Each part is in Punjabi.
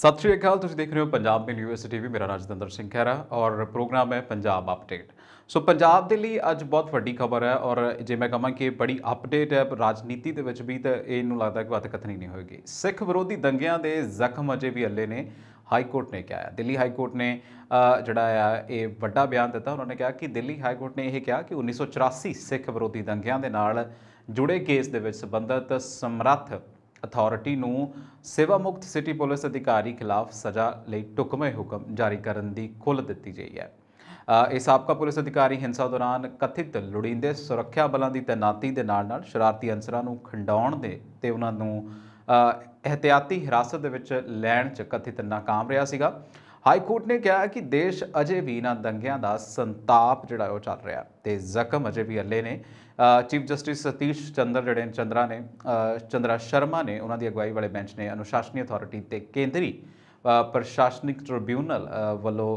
ਸਤਿ ਸ਼੍ਰੀ ਅਕਾਲ ਤੁਸੀਂ ਦੇਖ ਰਹੇ ਹੋ ਪੰਜਾਬ ਮੇਲ ਯੂਨੀਵਰਸਿਟੀ ਵੀ ਮੇਰਾ ਰਾਜਿੰਦਰ ਸਿੰਘ ਖਹਿਰਾ ਔਰ ਪ੍ਰੋਗਰਾਮ ਹੈ ਪੰਜਾਬ ਅਪਡੇਟ ਸੋ ਪੰਜਾਬ ਦੇ ਲਈ ਅੱਜ ਬਹੁਤ ਵੱਡੀ ਖਬਰ ਹੈ ਔਰ ਜੇ ਮੈਂ ਕਹਾਂ ਕਿ ਬੜੀ ਅਪਡੇਟ ਹੈ ਰਾਜਨੀਤੀ ਦੇ ਵਿੱਚ ਵੀ ਤਾਂ ਇਹ ਨੂੰ ਲੱਗਦਾ ਕਿ ਵਾਤ ਕਥਨੀ ਨਹੀਂ ਹੋਏਗੀ ਸਿੱਖ ਵਿਰੋਧੀ ਦੰਗਿਆਂ ਦੇ ਜ਼ਖਮ ਅਜੇ ਵੀ ਅੱਲੇ ਨੇ ਹਾਈ ਕੋਰਟ ਨੇ ਕਿਹਾ ਦਿੱਲੀ ਹਾਈ ਕੋਰਟ ਨੇ ਜਿਹੜਾ ਆ ਇਹ ਵੱਡਾ ਬਿਆਨ ਦਿੱਤਾ ਉਹਨਾਂ ਨੇ ਕਿਹਾ ਕਿ ਦਿੱਲੀ ਹਾਈ ਕੋਰਟ ਨੇ ਇਹ ਕਿਹਾ ਕਿ 1984 ਸਿੱਖ ਵਿਰੋਧੀ ਦੰਗਿਆਂ ਦੇ ਨਾਲ ਜੁੜੇ ਕੇਸ ਦੇ ਵਿੱਚ ਸੰਬੰਧਤ ਸਮਰੱਥ ਅਥਾਰਟੀ ਨੂੰ ਸੇਵਾ ਮੁਕਤ ਸਿਟੀ ਪੁਲਿਸ ਅਧਿਕਾਰੀ ਖਿਲਾਫ ਸਜ਼ਾ ਲਈ ਟੁਕਮੇ ਹੁਕਮ ਜਾਰੀ ਕਰਨ ਦੀ ਖੁੱਲ ਦਿੱਤੀ ਗਈ ਹੈ ਇਹ ਸਾਬਕਾ ਪੁਲਿਸ ਅਧਿਕਾਰੀ ਹਿੰਸਾ ਦੌਰਾਨ ਕਥਿਤ ਲੁੜੀਂਦੇ ਸੁਰੱਖਿਆ ਬਲਾਂ ਦੀ ਤਾਇਨਾਤੀ ਦੇ ਨਾਲ ਨਾਲ ਸ਼ਰਾਰਤੀ ਅੰਸਰਾਂ ਨੂੰ ਖੰਡਾਉਣ ਦੇ ਤੇ ਉਹਨਾਂ ਨੂੰ ਅਹਤਿਆਤੀ ਹਿਰਾਸਤ ਦੇ ਵਿੱਚ ਲੈਣ 'ਚ ਕਥਿਤ ਨਾਕਾਮ ਰਿਹਾ ਸੀਗਾ ਹਾਈ ਕੋਰਟ ਨੇ ਕਿਹਾ ਕਿ ਦੇਸ਼ ਅਜੇ ਵੀ ਨਾ ਦੰਗਿਆਂ ਦਾ ਸੰਤਾਪ ਜਿਹੜਾ ਉਹ ਚੱਲ ਰਿਹਾ ਤੇ ਜ਼ਖਮ ਅਜੇ ਵੀ ਅੱਲੇ ਨੇ ਚੀਫ ਜਸਟਿਸ ਸਤੀਸ਼ ਚੰਦਰ ਜਿਹੜੇ ਚੰਦਰਾ ਨੇ ਚੰਦਰਾ ਸ਼ਰਮਾ ਨੇ ਉਹਨਾਂ ਦੀ ਅਗਵਾਈ ਵਾਲੇ ਬੈਂਚ ਨੇ ਅਨੁਸ਼ਾਸਨੀ ਅਥਾਰਟੀ ਤੇ ਕੇਂਦਰੀ ਪ੍ਰਸ਼ਾਸਨਿਕ ਟ੍ਰਿਬਿਊਨਲ ਵੱਲੋਂ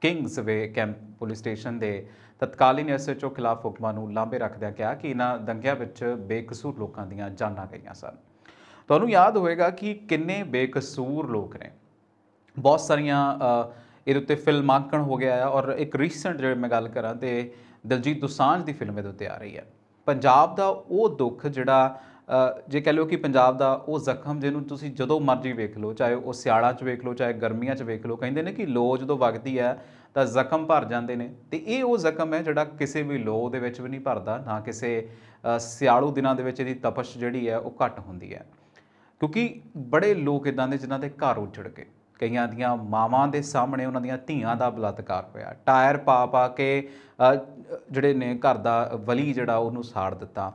Kingsway camp police station ਦੇ ਤਤਕਾਲੀਨ ਐਸਐਚਓ ਖਿਲਾਫ ਹੁਕਮਾਂ ਨੂੰ ਲਾਂਬੇ ਰੱਖਦਿਆਂ ਕਿਹਾ ਕਿ ਇਹਨਾਂ ਦੰਗਿਆਂ ਵਿੱਚ ਬੇਕਸੂਰ ਲੋਕਾਂ ਦੀਆਂ ਜਾਨਾਂ ਗਈਆਂ ਸਨ ਤੁਹਾਨੂੰ ਯਾਦ ਹੋਵੇਗਾ ਕਿ ਕਿੰਨੇ ਬੇਕਸੂਰ ਲੋਕ ਨੇ ਬਹੁਤ ਸਾਰੀਆਂ ਇਹਦੇ ਉੱਤੇ ਫਿਲਮ ਆਕਣ ਹੋ ਗਿਆ ਆ ਔਰ ਇੱਕ ਰੀਸੈਂਟ ਜਿਹੜੇ ਮੈਂ ਗੱਲ ਕਰਾਂ ਤੇ ਦਲਜੀਤ ਦੁਸਾਂਝ ਦੀ ਫਿਲਮ ਇਹਦੇ ਉੱਤੇ ਆ ਰਹੀ ਹੈ ਪੰਜਾਬ ਦਾ ਉਹ ਦੁੱਖ ਜਿਹੜਾ ਜੇ ਕਹ ਲਓ ਕਿ ਪੰਜਾਬ ਦਾ ਉਹ ਜ਼ਖਮ ਜਿਹਨੂੰ ਤੁਸੀਂ ਜਦੋਂ ਮਰਜ਼ੀ ਵੇਖ ਲਓ ਚਾਹੇ ਉਹ ਸਿਆਲਾਂ 'ਚ ਵੇਖ ਲਓ ਚਾਹੇ ਗਰਮੀਆਂ 'ਚ ਵੇਖ ਲਓ ਕਹਿੰਦੇ ਨੇ ਕਿ ਲੋ ਜਦੋਂ ਵਗਦੀ ਹੈ ਤਾਂ ਜ਼ਖਮ ਭਰ ਜਾਂਦੇ ਨੇ ਤੇ ਇਹ ਉਹ ਜ਼ਖਮ ਹੈ ਜਿਹੜਾ ਕਿਸੇ ਵੀ ਲੋ ਦੇ ਵਿੱਚ ਵੀ ਨਹੀਂ ਭਰਦਾ ਨਾ ਕਿਸੇ ਸਿਆਲੂ ਦਿਨਾਂ ਦੇ ਵਿੱਚ ਇਹਦੀ ਤਪਸ਼ ਜਿਹੜੀ ਹੈ ਉਹ ਘੱਟ ਹੁੰਦੀ ਹੈ ਕਿਉਂਕਿ ਬੜੇ ਲੋਕ ਇਦਾਂ ਦੇ ਜਿਨ੍ਹਾਂ ਦੇ ਘਰ ਉੱਜੜ ਗਏ ਕਈਆਂ ਦੀਆਂ ਮਾਵਾਂ ਦੇ ਸਾਹਮਣੇ ਉਹਨਾਂ ਦੀਆਂ ਧੀਆਂ ਦਾ ਬਲਾਤਕਾਰ ਹੋਇਆ ਟਾਇਰ ਪਾ ਪਾ ਕੇ ਜਿਹੜੇ ਨੇ ਘਰ ਦਾ ਵਲੀ ਜਿਹੜਾ ਉਹਨੂੰ ਸਾੜ ਦਿੱਤਾ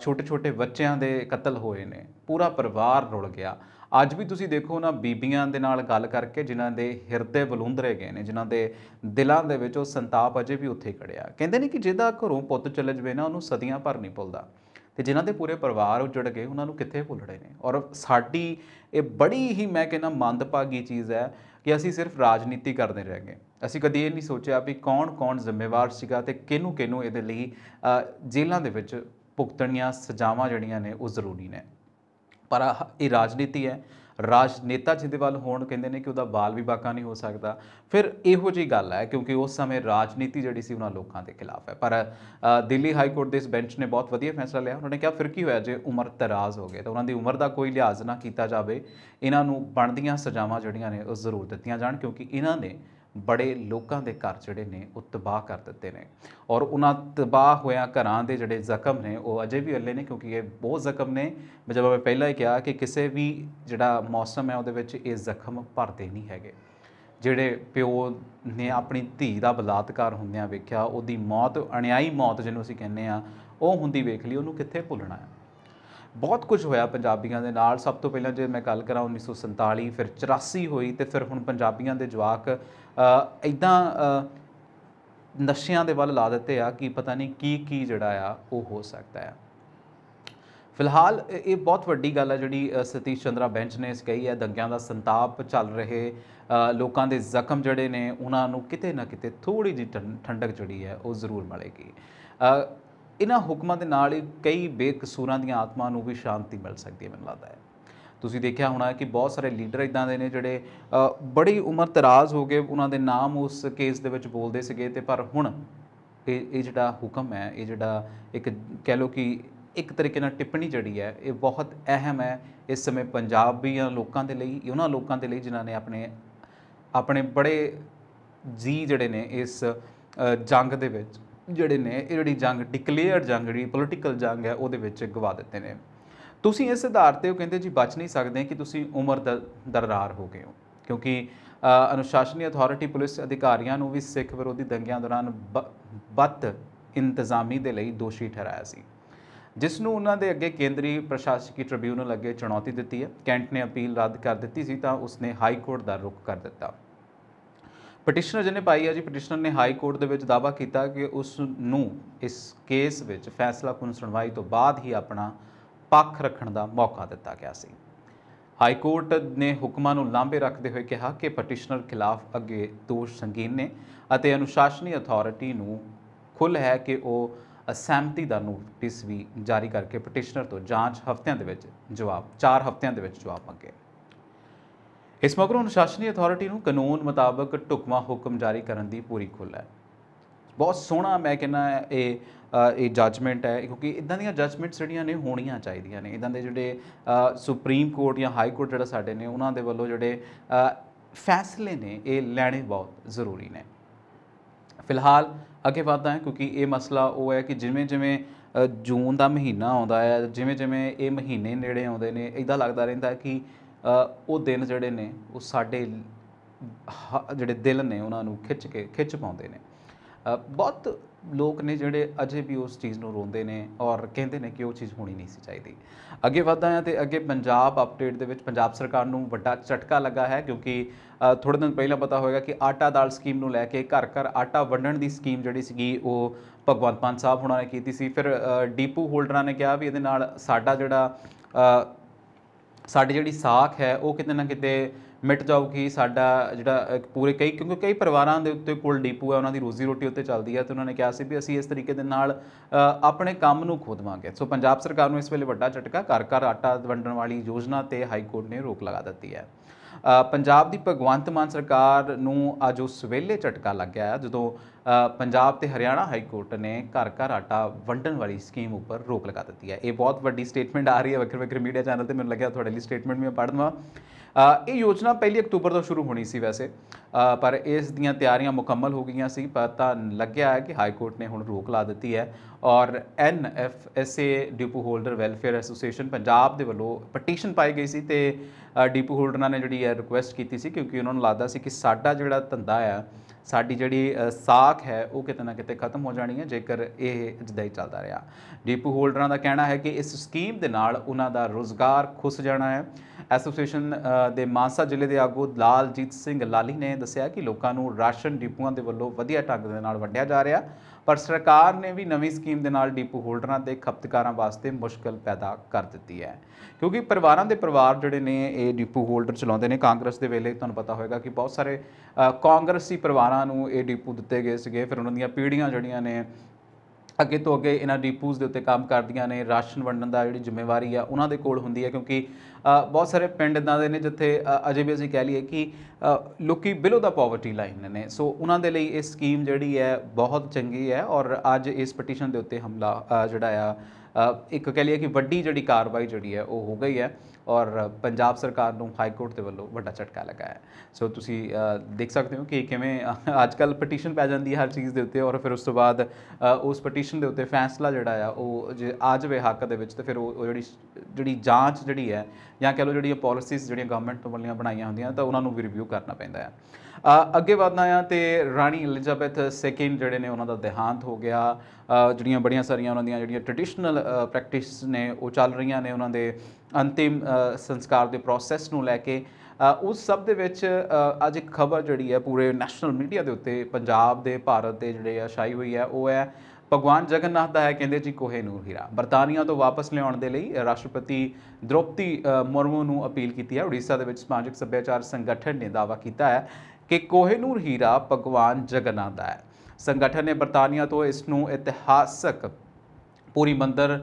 ਛੋਟੇ ਛੋਟੇ ਬੱਚਿਆਂ ਦੇ ਕਤਲ ਹੋਏ ਨੇ ਪੂਰਾ ਪਰਿਵਾਰ ਰੁਲ ਗਿਆ ਅੱਜ ਵੀ ਤੁਸੀਂ ਦੇਖੋ ਨਾ ਬੀਬੀਆਂ ਦੇ ਨਾਲ ਗੱਲ ਕਰਕੇ ਜਿਨ੍ਹਾਂ ਦੇ ਹਿਰਦੇ ਬਲੁੰਦਰੇ ਗਏ ਨੇ ਜਿਨ੍ਹਾਂ ਦੇ ਦਿਲਾਂ ਦੇ ਵਿੱਚ ਉਹ ਸੰਤਾਪ ਅਜੇ ਵੀ ਉੱਥੇ ਖੜਿਆ ਕਹਿੰਦੇ ਨੇ ਕਿ ਜਿਹਦਾ ਘਰੋਂ ਪੁੱਤ ਚਲੇ ਜਵੇ ਨਾ ਉਹਨੂੰ ਸਦੀਆਂ ਭਰ ਨਹੀਂ ਭੁੱਲਦਾ ਤੇ ਜਿਨ੍ਹਾਂ ਦੇ ਪੂਰੇ ਪਰਿਵਾਰ ਉਜੜ ਗਏ ਉਹਨਾਂ ਨੂੰ ਕਿੱਥੇ ਭੁੱਲੜੇ ਨੇ ਔਰ ਸਾਡੀ ਇਹ ਬੜੀ ਹੀ ਮੈਂ ਕਹਿੰਦਾ ਮੰਦਭਾਗੀ ਚੀਜ਼ ਹੈ ਕਿ ਅਸੀਂ ਸਿਰਫ ਰਾਜਨੀਤੀ ਕਰਦੇ ਰਹਿ ਗਏ ਅਸੀਂ ਕਦੀ ਇਹ ਨਹੀਂ ਸੋਚਿਆ ਵੀ ਕੌਣ ਕੌਣ ਜ਼ਿੰਮੇਵਾਰ ਸੀਗਾ ਤੇ ਕਿਹਨੂੰ ਕਿਹਨੂੰ ਇਹਦੇ ਲਈ ਜੇਲ੍ਹਾਂ ਦੇ ਵਿੱਚ ਭੁਗਤਣੀਆਂ ਸਜ਼ਾਵਾਂ ਜਿਹੜੀਆਂ ਨੇ ਉਹ ਜ਼ਰੂਰੀ ਨੇ ਪਰ ਇਹ ਰਾਜਨੀਤੀ ਹੈ ਰਾਜ ਨੇਤਾ ਜਿਹਦੇ ਵੱਲ ਹੋਣ ਕਹਿੰਦੇ ਨੇ ਕਿ ਉਹਦਾ ਬਾਲ ਵੀ ਬਾਕਾ ਨਹੀਂ ਹੋ ਸਕਦਾ ਫਿਰ ਇਹੋ ਜੀ ਗੱਲ ਹੈ ਕਿਉਂਕਿ ਉਸ ਸਮੇਂ ਰਾਜਨੀਤੀ ਜਿਹੜੀ ਸੀ ਉਹਨਾਂ ਲੋਕਾਂ ਦੇ ਖਿਲਾਫ ਹੈ ਪਰ ਦਿੱਲੀ ਹਾਈ ਕੋਰਟ ਦੇ ਇਸ ਬੈਂਚ ਨੇ ਬਹੁਤ ਵਧੀਆ ਫੈਸਲਾ ਲਿਆ ਉਹਨਾਂ ਨੇ ਕਿਹਾ ਫਿਰ ਕੀ ਹੋਇਆ ਜੇ ਉਮਰ ਤਰਾਜ਼ ਹੋ ਗਏ ਤਾਂ ਉਹਨਾਂ ਦੀ ਉਮਰ ਦਾ ਕੋਈ ਲਿਹਾਜ਼ ਨਾ ਕੀਤਾ ਜਾਵੇ ਇਹਨਾਂ ਨੂੰ ਬਣਦੀਆਂ ਸਜ਼ਾਵਾਂ ਜਿਹੜੀਆਂ ਨੇ ਉਹ ਜ਼ਰੂਰ ਦਿੱਤੀਆਂ ਜਾਣ ਕਿਉਂਕਿ ਇਹਨਾਂ ਨੇ ਬੜੇ ਲੋਕਾਂ ਦੇ ਘਰ ਜਿਹੜੇ ਨੇ ਉਹ ਤਬਾਹ ਕਰ ਦਿੱਤੇ ਨੇ ਔਰ ਉਹਨਾਂ ਤਬਾਹ ਹੋਇਆ ਘਰਾਂ ਦੇ ਜਿਹੜੇ ਜ਼ਖਮ ਨੇ ਉਹ ਅਜੇ ਵੀ ਹੱਲੇ ਨੇ ਕਿਉਂਕਿ ਇਹ ਬਹੁਤ ਜ਼ਖਮ ਨੇ ਮੈਂ ਜਦੋਂ ਮੈਂ ਪਹਿਲਾਂ ਹੀ ਕਿਹਾ ਕਿ ਕਿਸੇ ਵੀ ਜਿਹੜਾ ਮੌਸਮ ਹੈ ਉਹਦੇ ਵਿੱਚ ਇਹ ਜ਼ਖਮ ਭਰਦੇ ਨਹੀਂ ਹੈਗੇ ਜਿਹੜੇ ਪਿਓ ਨੇ ਆਪਣੀ ਧੀ ਦਾ ਬਲਾਤਕਾਰ ਹੁੰਦਿਆਂ ਵੇਖਿਆ ਉਹਦੀ ਮੌਤ ਅਣਿਆਈ ਮੌਤ ਜਿਹਨੂੰ ਅਸੀਂ ਕਹਿੰਦੇ ਆ ਉਹ ਹੁੰਦੀ ਵੇਖ ਲਈ ਉਹਨੂੰ ਕਿੱਥੇ ਭੁੱਲਣਾ ਹੈ ਬਹੁਤ ਕੁਝ ਹੋਇਆ ਪੰਜਾਬੀਆਂ ਦੇ ਨਾਲ ਸਭ ਤੋਂ ਪਹਿਲਾਂ ਜੇ ਮੈਂ ਗੱਲ ਕਰਾਂ 1947 ਫਿਰ 84 ਹੋਈ ਤੇ ਫਿਰ ਹੁਣ ਪੰਜਾਬੀਆਂ ਦੇ ਜਵਾਕ ਇਦਾਂ ਨਸ਼ਿਆਂ ਦੇ ਵੱਲ ਲਾ ਦਿੱਤੇ ਆ ਕਿ ਪਤਾ ਨਹੀਂ ਕੀ ਕੀ ਜਿਹੜਾ ਆ ਉਹ ਹੋ ਸਕਦਾ ਹੈ ਫਿਲਹਾਲ ਇਹ ਬਹੁਤ ਵੱਡੀ ਗੱਲ ਹੈ ਜਿਹੜੀ ਸਤੀਸ਼ ਚੰਦਰਾ ਬੈਂਚ ਨੇ ਇਸ ਕਹੀ ਹੈ ਦੰਗਿਆਂ ਦਾ ਸੰਤਾਪ ਚੱਲ ਰਹੇ ਲੋਕਾਂ ਦੇ ਜ਼ਖਮ ਜਿਹੜੇ ਨੇ ਉਹਨਾਂ ਨੂੰ ਕਿਤੇ ਨਾ ਕਿਤੇ ਥੋੜੀ ਜਿਹੀ ਠੰਡਕ ਜੜੀ ਹੈ ਉਹ ਜ਼ਰੂਰ ਮਿਲੇਗੀ ਇਹਨਾਂ ਹੁਕਮਾਂ ਦੇ ਨਾਲ ਕਈ ਬੇਕਸੂਰਾਂ ਦੀਆਂ ਆਤਮਾ ਨੂੰ ਵੀ ਸ਼ਾਂਤੀ ਮਿਲ ਸਕਦੀ ਹੈ ਮੈਨੂੰ ਲੱਗਦਾ ਹੈ ਤੁਸੀਂ ਦੇਖਿਆ ਹੋਣਾ ਕਿ ਬਹੁਤ ਸਾਰੇ ਲੀਡਰ ਇਦਾਂ ਦੇ ਨੇ ਜਿਹੜੇ ਬੜੀ ਉਮਰ ਤਰਾਜ਼ ਹੋ ਗਏ ਉਹਨਾਂ ਦੇ ਨਾਮ ਉਸ ਕੇਸ ਦੇ ਵਿੱਚ ਬੋਲਦੇ ਸੀਗੇ ਤੇ ਪਰ ਹੁਣ ਇਹ ਜਿਹੜਾ ਹੁਕਮ ਹੈ ਇਹ ਜਿਹੜਾ ਇੱਕ ਕਹਿ ਲੋ ਕਿ ਇੱਕ ਤਰੀਕੇ ਨਾਲ ਟਿੱਪਣੀ ਜੜੀ ਹੈ ਇਹ ਬਹੁਤ ਅਹਿਮ ਹੈ ਇਸ ਸਮੇਂ ਪੰਜਾਬੀਆਂ ਲੋਕਾਂ ਦੇ ਲਈ ਉਹਨਾਂ ਲੋਕਾਂ ਦੇ ਲਈ ਜਿਨ੍ਹਾਂ ਨੇ ਆਪਣੇ ਆਪਣੇ ਬੜੇ ਜੀ ਜਿਹੜੇ ਨੇ ਇਸ ਜੰਗ ਦੇ ਵਿੱਚ ਜਿਹੜੇ ਨੇ ਇਹ ਜਿਹੜੀ ਜੰਗ ਡਿਕਲੇਅਰ ਜੰਗ ਜਿਹੜੀ ਪੋਲਿਟੀਕਲ ਜੰਗ ਹੈ ਉਹਦੇ ਵਿੱਚ ਗਵਾ ਦਿੱਤੇ ਨੇ ਤੁਸੀਂ ਇਸ ਆਧਾਰ ਤੇ ਉਹ ਕਹਿੰਦੇ ਜੀ ਬਚ ਨਹੀਂ ਸਕਦੇ ਕਿ ਤੁਸੀਂ ਉਮਰ ਦਰਰਾਰ ਹੋ ਗਏ ਹੋ ਕਿਉਂਕਿ ਅਨੁਸ਼ਾਸਨੀ ਅਥਾਰਟੀ ਪੁਲਿਸ ਅਧਿਕਾਰੀਆਂ ਨੂੰ ਵੀ ਸਿੱਖ ਵਿਰੋਧੀ ਦੰਗਿਆਂ ਦੌਰਾਨ ਬਤ ਇੰਤਜ਼ਾਮੀ ਦੇ ਲਈ ਦੋਸ਼ੀ ਠਹਿਰਾਇਆ ਸੀ ਜਿਸ ਨੂੰ ਉਹਨਾਂ ਦੇ ਅੱਗੇ ਕੇਂਦਰੀ ਪ੍ਰਸ਼ਾਸਕੀ ਟ੍ਰਿਬਿਊਨਲ ਅੱਗੇ ਚੁਣੌਤੀ ਦਿੱਤੀ ਹੈ ਕੈਂਟ ਨੇ ਅਪੀਲ ਰੱਦ ਕਰ ਦਿੱਤੀ ਸੀ ਤਾਂ ਉਸਨੇ ਹਾਈ ਕੋਰਟ ਦਾ ਰੁਖ ਕਰ ਦਿੱਤਾ ਪਟੀਸ਼ਨਰ ਜਿਹਨੇ ਪਾਈ ਹੈ ਜੀ ਪਟੀਸ਼ਨਰ ਨੇ ਹਾਈ ਕੋਰਟ ਦੇ ਵਿੱਚ ਦਾਵਾ ਕੀਤਾ ਕਿ ਉਸ ਨੂੰ ਇਸ ਕੇਸ ਵਿੱਚ ਫੈਸਲਾ ਕੁਨ ਸੁਣਵਾਈ ਤੋਂ ਬਾਅਦ ਹੀ ਆਪਣਾ ਪੱਖ ਰੱਖਣ ਦਾ ਮੌਕਾ ਦਿੱਤਾ ਗਿਆ ਸੀ ਹਾਈ ਕੋਰਟ ਨੇ ਹੁਕਮਾਂ ਨੂੰ ਲਾਂਬੇ ਰੱਖਦੇ ਹੋਏ ਕਿਹਾ ਕਿ ਪਟੀਸ਼ਨਰ ਖਿਲਾਫ ਅੱਗੇ ਦੋਸ਼ ਸੰਗੀਨ ਨੇ ਅਤੇ ਅਨੁਸ਼ਾਸਨੀ ਅਥਾਰਟੀ ਨੂੰ ਖੁੱਲ ਹੈ ਕਿ ਉਹ ਅਸਹਿਮਤੀ ਦਾ ਨੋਟਿਸ ਵੀ ਜਾਰੀ ਕਰਕੇ ਪਟੀਸ਼ਨਰ ਤੋਂ ਜਾਂਚ ਹਫ਼ਤਿਆਂ ਦੇ ਵਿੱਚ ਜਵਾਬ 4 ਹਫ਼ਤਿਆਂ ਦੇ ਵਿੱਚ ਜਵਾਬ ਮੰਗੇ ਇਸ ਮਗਰੋਂ ਅਨੁਸ਼ਾਸਨੀ ਅਥਾਰਟੀ ਨੂੰ ਕਾਨੂੰਨ ਮੁਤਾਬਕ ਟੁਕਮਾ ਹੁਕਮ ਜਾਰੀ ਕਰਨ ਦੀ ਪੂਰੀ ਖੁੱਲ ਹੈ ਬਹੁਤ ਸੋਹਣਾ ਮੈਂ ਕਹਿੰਦਾ ਇਹ ਇਹ ਜੱਜਮੈਂਟ ਹੈ ਕਿਉਂਕਿ ਇਦਾਂ ਦੀਆਂ ਜੱਜਮੈਂਟਸ ਜਿਹੜੀਆਂ ਨੇ ਹੋਣੀਆਂ ਚਾਹੀਦੀਆਂ ਨੇ ਇਦਾਂ ਦੇ ਜਿਹੜੇ ਸੁਪਰੀਮ ਕੋਰਟ ਜਾਂ ਹਾਈ ਕੋਰਟ ਜਿਹੜਾ ਸਾਡੇ ਨੇ ਉਹਨਾਂ ਦੇ ਵੱਲੋਂ ਜਿਹੜੇ ਫੈਸਲੇ ਨੇ ਇਹ ਲੈਣੇ ਬਹੁਤ ਜ਼ਰੂਰੀ ਨੇ ਫਿਲਹਾਲ ਅੱਗੇ ਵਧਦਾ ਹੈ ਕਿਉਂਕਿ ਇਹ ਮਸਲਾ ਉਹ ਹੈ ਕਿ ਜਿਵੇਂ ਜਿਵੇਂ ਜੂਨ ਦਾ ਮਹੀਨਾ ਆਉਂਦਾ ਹੈ ਜਿਵੇਂ ਜਿਵੇਂ ਇਹ ਮਹੀਨੇ ਨੇੜੇ ਆਉਂਦੇ ਨੇ ਇਦਾਂ ਲੱਗਦਾ ਰਹਿੰਦਾ ਕਿ ਉਹ ਦਿਨ ਜਿਹੜੇ ਨੇ ਉਹ ਸਾਡੇ ਜਿਹੜੇ ਦਿਲ ਨੇ ਉਹਨਾਂ ਨੂੰ ਖਿੱਚ ਕੇ ਖਿੱਚ ਪਾਉਂਦੇ ਨੇ ਬਹੁਤ ਲੋਕ ਨੇ ਜਿਹੜੇ ਅਜੇ ਵੀ ਉਸ ਚੀਜ਼ ਨੂੰ ਰੋਂਦੇ ਨੇ ਔਰ ਕਹਿੰਦੇ ਨੇ ਕਿ ਉਹ ਚੀਜ਼ ਹੋਣੀ ਨਹੀਂ ਸੀ ਚਾਹੀਦੀ ਅੱਗੇ ਵਧਦਾ ਹਾਂ ਤੇ ਅੱਗੇ ਪੰਜਾਬ ਅਪਡੇਟ ਦੇ ਵਿੱਚ ਪੰਜਾਬ ਸਰਕਾਰ ਨੂੰ ਵੱਡਾ ਝਟਕਾ ਲੱਗਾ ਹੈ ਕਿਉਂਕਿ ਥੋੜੇ ਦਿਨ ਪਹਿਲਾਂ ਪਤਾ ਹੋਏਗਾ ਕਿ ਆਟਾ ਦਾਲ ਸਕੀਮ ਨੂੰ ਲੈ ਕੇ ਘਰ ਘਰ ਆਟਾ ਵੰਡਣ ਦੀ ਸਕੀਮ ਜਿਹੜੀ ਸੀਗੀ ਉਹ ਭਗਵੰਤ ਮਾਨ ਸਾਹਿਬ ਹੁਣਾਂ ਨੇ ਕੀਤੀ ਸੀ ਫਿਰ ਡੀਪੂ ਹੋਲਡਰਾਂ ਨੇ ਕਿਹਾ ਵੀ ਇਹਦੇ ਨਾਲ ਸਾਡਾ ਜਿਹੜਾ ਸਾਡੀ ਜਿਹੜੀ ਸਾਖ ਹੈ ਉਹ ਕਿਤੇ ਨਾ ਕਿਤੇ ਮਿਟ ਜਾਊਗੀ ਸਾਡਾ ਜਿਹੜਾ ਪੂਰੇ ਕਈ ਕਿਉਂਕਿ ਕਈ ਪਰਿਵਾਰਾਂ ਦੇ ਉੱਤੇ ਕੋਲ ਡੀਪੂ ਹੈ ਉਹਨਾਂ ਦੀ ਰੋਜ਼ੀ ਰੋਟੀ ਉੱਤੇ ਚੱਲਦੀ ਹੈ ਤੇ ਉਹਨਾਂ ਨੇ ਕਿਹਾ ਸੀ ਵੀ ਅਸੀਂ ਇਸ ਤਰੀਕੇ ਦੇ ਨਾਲ ਆਪਣੇ ਕੰਮ ਨੂੰ ਖੋਦਵਾਂਗੇ ਸੋ ਪੰਜਾਬ ਸਰਕਾਰ ਨੂੰ ਇਸ ਵੇਲੇ ਵੱਡਾ ਝਟਕਾ ਘਰ ਘਰ ਆਟਾ ਵੰਡਣ ਵਾਲੀ ਯੋਜਨਾ ਤੇ ਹਾਈ ਕੋਰਟ ਨੇ ਰੋਕ ਲਗਾ ਦਿੱਤੀ ਹੈ ਪੰਜਾਬ ਦੀ ਭਗਵੰਤ ਮਾਨ ਸਰਕਾਰ ਨੂੰ ਅੱਜ ਉਸ ਵੇਲੇ ਝਟਕਾ ਲੱਗਿਆ ਜਦੋਂ ਪੰਜਾਬ ਤੇ ਹਰਿਆਣਾ ਹਾਈ ਕੋਰਟ ਨੇ ਘਰ ਘਰ ਆਟਾ ਵੰਡਣ ਵਾਲੀ ਸਕੀਮ ਉੱਪਰ ਰੋਕ ਲਗਾ ਦਿੱਤੀ ਹੈ ਇਹ ਬਹੁਤ ਵੱਡੀ ਸਟੇਟਮੈਂਟ ਆ ਰਹੀ ਹੈ ਵੱਖਰੇ ਵੱਖਰੇ ਮੀਡੀਆ ਚੈਨਲ ਤੇ ਮੈਨੂੰ ਲੱਗਿਆ ਤੁਹਾਡੇ ਲਈ ਸਟੇਟਮੈਂਟ ਮੈਂ ਪੜ੍ਹ ਦਵਾਂ ਇਹ ਯੋਜਨਾ 1 ਅਕਤੂਬਰ ਤੋਂ ਸ਼ੁਰੂ ਹੋਣੀ ਸੀ ਵੈਸੇ ਪਰ ਇਸ ਦੀਆਂ ਤਿਆਰੀਆਂ ਮੁਕੰਮਲ ਹੋ ਗਈਆਂ ਸੀ ਪਰ ਤਾਂ ਲੱਗਿਆ ਹੈ ਕਿ ਹਾਈ ਕੋਰਟ ਨੇ ਹੁਣ ਰੋਕ ਲਾ ਦਿੱਤੀ ਹੈ ਔਰ N F S A depot holder welfare association Punjab ਦੇ ਵੱਲੋਂ ਪਟੀਸ਼ਨ ਪਾਈ ਗਈ ਸੀ ਤੇ ਡਿਪੂ ਹੋਲਡਰਾਂ ਨੇ ਜਿਹੜੀ ਹੈ ਰਿਕੁਐਸਟ ਕੀਤੀ ਸੀ ਕਿਉਂਕਿ ਉਹਨਾਂ ਨੂੰ ਲੱਗਦਾ ਸੀ ਕਿ ਸਾਡਾ ਜਿਹੜਾ ਧੰਦਾ ਆ ਸਾਡੀ ਜਿਹੜੀ ਸਾਖ ਹੈ ਉਹ ਕਿਤੇ ਨਾ ਕਿਤੇ ਖਤਮ ਹੋ ਜਾਣੀ ਹੈ ਜੇਕਰ ਇਹ ਜਿੱਦਾਂ ਹੀ ਚੱਲਦਾ ਰਿਹਾ ਡੀਪੂ ਹੋਲਡਰਾਂ ਦਾ ਕਹਿਣਾ ਹੈ ਕਿ ਇਸ ਸਕੀਮ ਦੇ ਨਾਲ ਉਹਨਾਂ ਦਾ ਰੋਜ਼ਗਾਰ ਖੁੱਸ ਜਾਣਾ ਹੈ ਐਸੋਸੀਏਸ਼ਨ ਦੇ ਮਾਨਸਾ ਜ਼ਿਲ੍ਹੇ ਦੇ ਆਗੂ ਲਾਲਜੀਤ ਸਿੰਘ ਲਾਲੀ ਨੇ ਦੱਸਿਆ ਕਿ ਲੋਕਾਂ ਨੂੰ ਰਾਸ਼ਨ ਡਿਪੂਆਂ ਦੇ ਵੱਲੋਂ ਵਧੀਆ ਢੰਗ ਦੇ ਨਾਲ ਵੰਡਿਆ ਜਾ ਰਿਹਾ ਪਰ ਸਰਕਾਰ ਨੇ ਵੀ ਨਵੀਂ ਸਕੀਮ ਦੇ ਨਾਲ ਡਿਪੂ ਹੋਲਡਰਾਂ ਤੇ ਖਪਤਕਾਰਾਂ ਵਾਸਤੇ ਮੁਸ਼ਕਲ ਪੈਦਾ ਕਰ ਦਿੱਤੀ ਹੈ ਕਿਉਂਕਿ ਪਰਿਵਾਰਾਂ ਦੇ ਪਰਿਵਾਰ ਜਿਹੜੇ ਨੇ ਇਹ ਡਿਪੂ ਹੋਲਡਰ ਚਲਾਉਂਦੇ ਨੇ ਕਾਂਗਰਸ ਦੇ ਵੇਲੇ ਤੁਹਾਨੂੰ ਪਤਾ ਹੋਵੇਗਾ ਕਿ ਬਹੁਤ ਸਾਰੇ ਕਾਂਗਰਸੀ ਪਰਿਵਾਰਾਂ ਨੂੰ ਇਹ ਡਿਪੂ ਦਿੱਤੇ ਗਏ ਸੀਗੇ ਫਿਰ ਉਹਨਾਂ ਦੀਆਂ ਪੀੜ੍ਹੀਆਂ ਜਿਹੜੀਆਂ ਨੇ ਅੱਗੇ ਤੋਂ ਅੱਗੇ ਇਹਨਾਂ ਡਿਪੂਜ਼ ਦੇ ਉੱਤੇ ਕੰਮ ਕਰਦੀਆਂ ਨੇ ਰਾਸ਼ਨ ਵੰਡਣ ਦਾ ਜਿਹੜੀ ਜ਼ਿੰਮੇਵਾਰੀ ਆ ਉਹਨਾਂ ਦੇ ਕੋਲ ਹੁੰਦੀ ਹੈ ਕਿਉਂਕਿ ਬਹੁਤ ਸਾਰੇ ਪਿੰਡ ਇਦਾਂ ਦੇ ਨੇ ਜਿੱਥੇ ਅਜੇ ਵੀ ਅਸੀਂ ਕਹਿ ਲਈਏ ਕਿ ਲੋਕੀ ਬਿਲੋ ਦਾ ਪਾਵਰਟੀ ਲਾਈਨ ਨੇ ਸੋ ਉਹਨਾਂ ਦੇ ਲਈ ਇਹ ਸਕੀਮ ਜਿਹੜੀ ਹੈ ਬਹੁਤ ਚੰਗੀ ਹੈ ਔਰ ਅੱਜ ਇਸ ਪਟੀਸ਼ਨ ਦੇ ਉੱਤੇ ਹਮਲਾ ਜਿਹੜਾ ਆ ਇੱਕ ਕਹ ਲਈਏ ਕਿ ਵੱਡੀ ਜਿਹੜੀ ਕਾਰਵਾਈ ਜਿਹੜੀ ਹੈ ਉਹ ਹੋ ਗਈ ਹੈ ਔਰ ਪੰਜਾਬ ਸਰਕਾਰ ਨੂੰ ਹਾਈ ਕੋਰਟ ਦੇ ਵੱਲੋਂ ਵੱਡਾ ਝਟਕਾ ਲੱਗਾ ਹੈ ਸੋ ਤੁਸੀਂ ਦੇਖ ਸਕਦੇ ਹੋ ਕਿ ਕਿਵੇਂ ਅੱਜ ਕੱਲ ਪਟੀਸ਼ਨ ਪੈ ਜਾਂਦੀ ਹੈ ਹਰ ਚੀਜ਼ ਦੇ ਉੱਤੇ ਔਰ ਫਿਰ ਉਸ ਤੋਂ ਬਾਅਦ ਉਸ ਪਟੀਸ਼ਨ ਦੇ ਉੱਤੇ ਫੈਸਲਾ ਜਿਹੜਾ ਆ ਉਹ ਜੇ ਆ ਜਵੇ ਹੱਕ ਦੇ ਵਿੱਚ ਤੇ ਫਿਰ ਉਹ ਜਿਹੜੀ ਜਿਹੜੀ ਜਾਂਚ ਜਿਹੜੀ ਹੈ ਜਾਂ ਕਹ ਲਓ ਜਿਹੜੀਆਂ ਪਾਲਿਸੀਜ਼ ਜਿਹੜੀਆਂ ਗਵਰਨਮੈਂਟ ਤੋਂ ਵੱਲੋਂ ਬਣਾਈਆਂ ਹੁੰਦੀਆਂ ਤਾਂ ਉਹਨਾਂ ਨੂੰ ਵੀ ਰਿਵਿਊ ਕਰਨਾ ਪੈਂਦਾ ਹੈ ਅੱਗੇ ਵਧਣਾ ਆ ਤੇ ਰਾਣੀ ਐਲਿਜ਼ਾਬੈਥ ਸੈਕਿੰਡ ਜਿਹੜੇ ਨੇ ਉਹਨਾਂ ਦਾ ਦੇਹਾਂਤ ਹੋ ਗਿਆ ਜਿਹੜੀਆਂ ਬੜੀਆਂ ਸਾਰੀਆਂ ਉਹਨਾਂ ਦੀਆਂ ਜਿਹੜੀਆਂ ਟ੍ਰੈਡੀਸ਼ਨਲ ਪ੍ਰੈਕਟਿਸ ਨੇ ਉਹ ਚੱਲ ਰਹੀਆਂ ਨੇ ਉਹਨਾਂ ਦੇ ਅੰਤਿਮ ਸੰਸਕਾਰ ਦੇ ਪ੍ਰੋਸੈਸ ਨੂੰ ਲੈ ਕੇ ਉਸ ਸਭ ਦੇ ਵਿੱਚ ਅੱਜ ਇੱਕ ਖਬਰ ਜਿਹੜੀ ਹੈ ਪੂਰੇ ਨੈਸ਼ਨਲ ਮੀਡੀਆ ਦੇ ਉੱਤੇ ਪੰਜਾਬ ਦੇ ਭਾਰਤ ਦੇ ਜਿਹੜੇ ਆ ਛਾਈ ਹੋਈ ਹੈ ਉਹ ਹੈ ਭਗਵਾਨ ਜਗਨਨਾਥ ਦਾ ਹੈ ਕਹਿੰਦੇ ਜੀ ਕੋਹੇਨੂਰ ਹੀਰਾ ਬਰਤਾਨੀਆ ਤੋਂ ਵਾਪਸ ਲਿਆਉਣ ਦੇ ਲਈ ਰਾਸ਼ਟਰਪਤੀ ਦ੍ਰੋਪਤੀ ਮੁਰਮੂ ਨੂੰ ਅਪੀਲ ਕੀਤੀ ਹੈ ਉੜੀਸਾ ਦੇ ਵਿੱਚ ਸਮਾਜਿਕ ਸੱਭਿਆਚਾਰ ਸੰਗਠਨ ਨੇ ਦਾਅਵਾ ਕੀਤਾ ਹੈ ਕਿ ਕੋਹੇਨੂਰ ਹੀਰਾ ਭਗਵਾਨ ਜਗਨਨਾਥ ਦਾ ਹੈ ਸੰਗਠਨ ਨੇ ਬਰਤਾਨੀਆ ਤੋਂ ਇਸ ਨੂੰ ਇਤਿਹਾਸਕ ਪੂਰੀ ਮੰਦਰ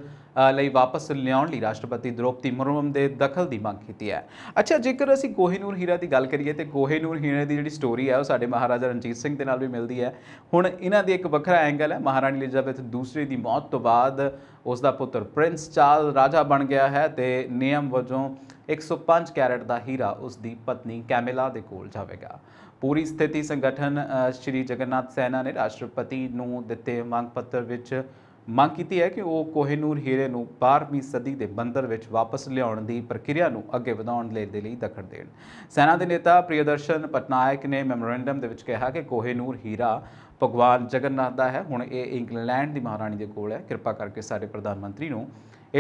ਲਈ ਵਾਪਸ ਲਿਆਉਣ ਲਈ ਰਾਸ਼ਟਰਪਤੀ ਦ੍ਰੋਪਦੀ ਮੁਰਮੂ ਦੇ ਦਖਲ ਦੀ ਮੰਗ ਕੀਤੀ ਹੈ ਅੱਛਾ ਜੇਕਰ ਅਸੀਂ ਕੋਹੀਨੂਰ ਹੀਰਾ ਦੀ ਗੱਲ ਕਰੀਏ ਤੇ ਕੋਹੀਨੂਰ ਹੀਰੇ ਦੀ ਜਿਹੜੀ ਸਟੋਰੀ ਹੈ ਉਹ ਸਾਡੇ ਮਹਾਰਾਜਾ ਰਣਜੀਤ ਸਿੰਘ ਦੇ ਨਾਲ ਵੀ ਮਿਲਦੀ ਹੈ ਹੁਣ ਇਹਨਾਂ ਦੀ ਇੱਕ ਵੱਖਰਾ ਐਂਗਲ ਹੈ ਮਹਾਰਾਣੀ ਲਿਜਾਬੇਥ ਦੂਸਰੀ ਦੀ ਮੌਤ ਤੋਂ ਬਾਅਦ ਉਸ ਦਾ ਪੁੱਤਰ ਪ੍ਰਿੰਸ ਚਾਰਲ ਰਾਜਾ ਬਣ ਗਿਆ ਹੈ ਤੇ ਨਿਯਮ ਵਜੋਂ 105 ਕੈਰਟ ਦਾ ਹੀਰਾ ਉਸ ਦੀ ਪਤਨੀ ਕੈਮਿਲਾ ਦੇ ਕੋਲ ਜਾਵੇਗਾ ਪੂਰੀ ਸਥਿਤੀ ਸੰਗਠਨ ਸ਼੍ਰੀ ਜਗਨਨਾਥ ਸੈਨਾ ਨੇ ਰਾਸ਼ਟਰਪਤੀ ਨੂੰ ਦਿੱਤੇ ਮੰਗ ਪੱਤਰ ਵਿੱਚ ਮੰਗ ਕੀਤੀ ਹੈ ਕਿ ਉਹ ਕੋਹੇਨੂਰ ਹੀਰੇ ਨੂੰ 12ਵੀਂ ਸਦੀ ਦੇ ਬੰਦਰ ਵਿੱਚ ਵਾਪਸ ਲਿਆਉਣ ਦੀ ਪ੍ਰਕਿਰਿਆ ਨੂੰ ਅੱਗੇ ਵਧਾਉਣ ਲਈ ਦੇ ਲਈ ਦਖਲ ਦੇਣ ਸੈਨਾ ਦੇ ਨੇਤਾ ਪ੍ਰਿਯਦਰਸ਼ਨ ਪਟਨਾਇਕ ਨੇ ਮੈਮੋਰੈਂਡਮ ਦੇ ਵਿੱਚ ਕਿਹਾ ਕਿ ਕੋਹੇਨੂਰ ਹੀਰਾ ਭਗਵਾਨ ਜਗਨਨਾਥ ਦਾ ਹੈ ਹੁਣ ਇਹ ਇੰਗਲੈਂਡ ਦੀ ਮਹਾਰਾਣੀ ਦੇ ਕੋਲ ਹੈ ਕਿਰਪਾ ਕਰਕੇ ਸਾਡੇ ਪ੍ਰਧਾਨ ਮੰਤਰੀ ਨੂੰ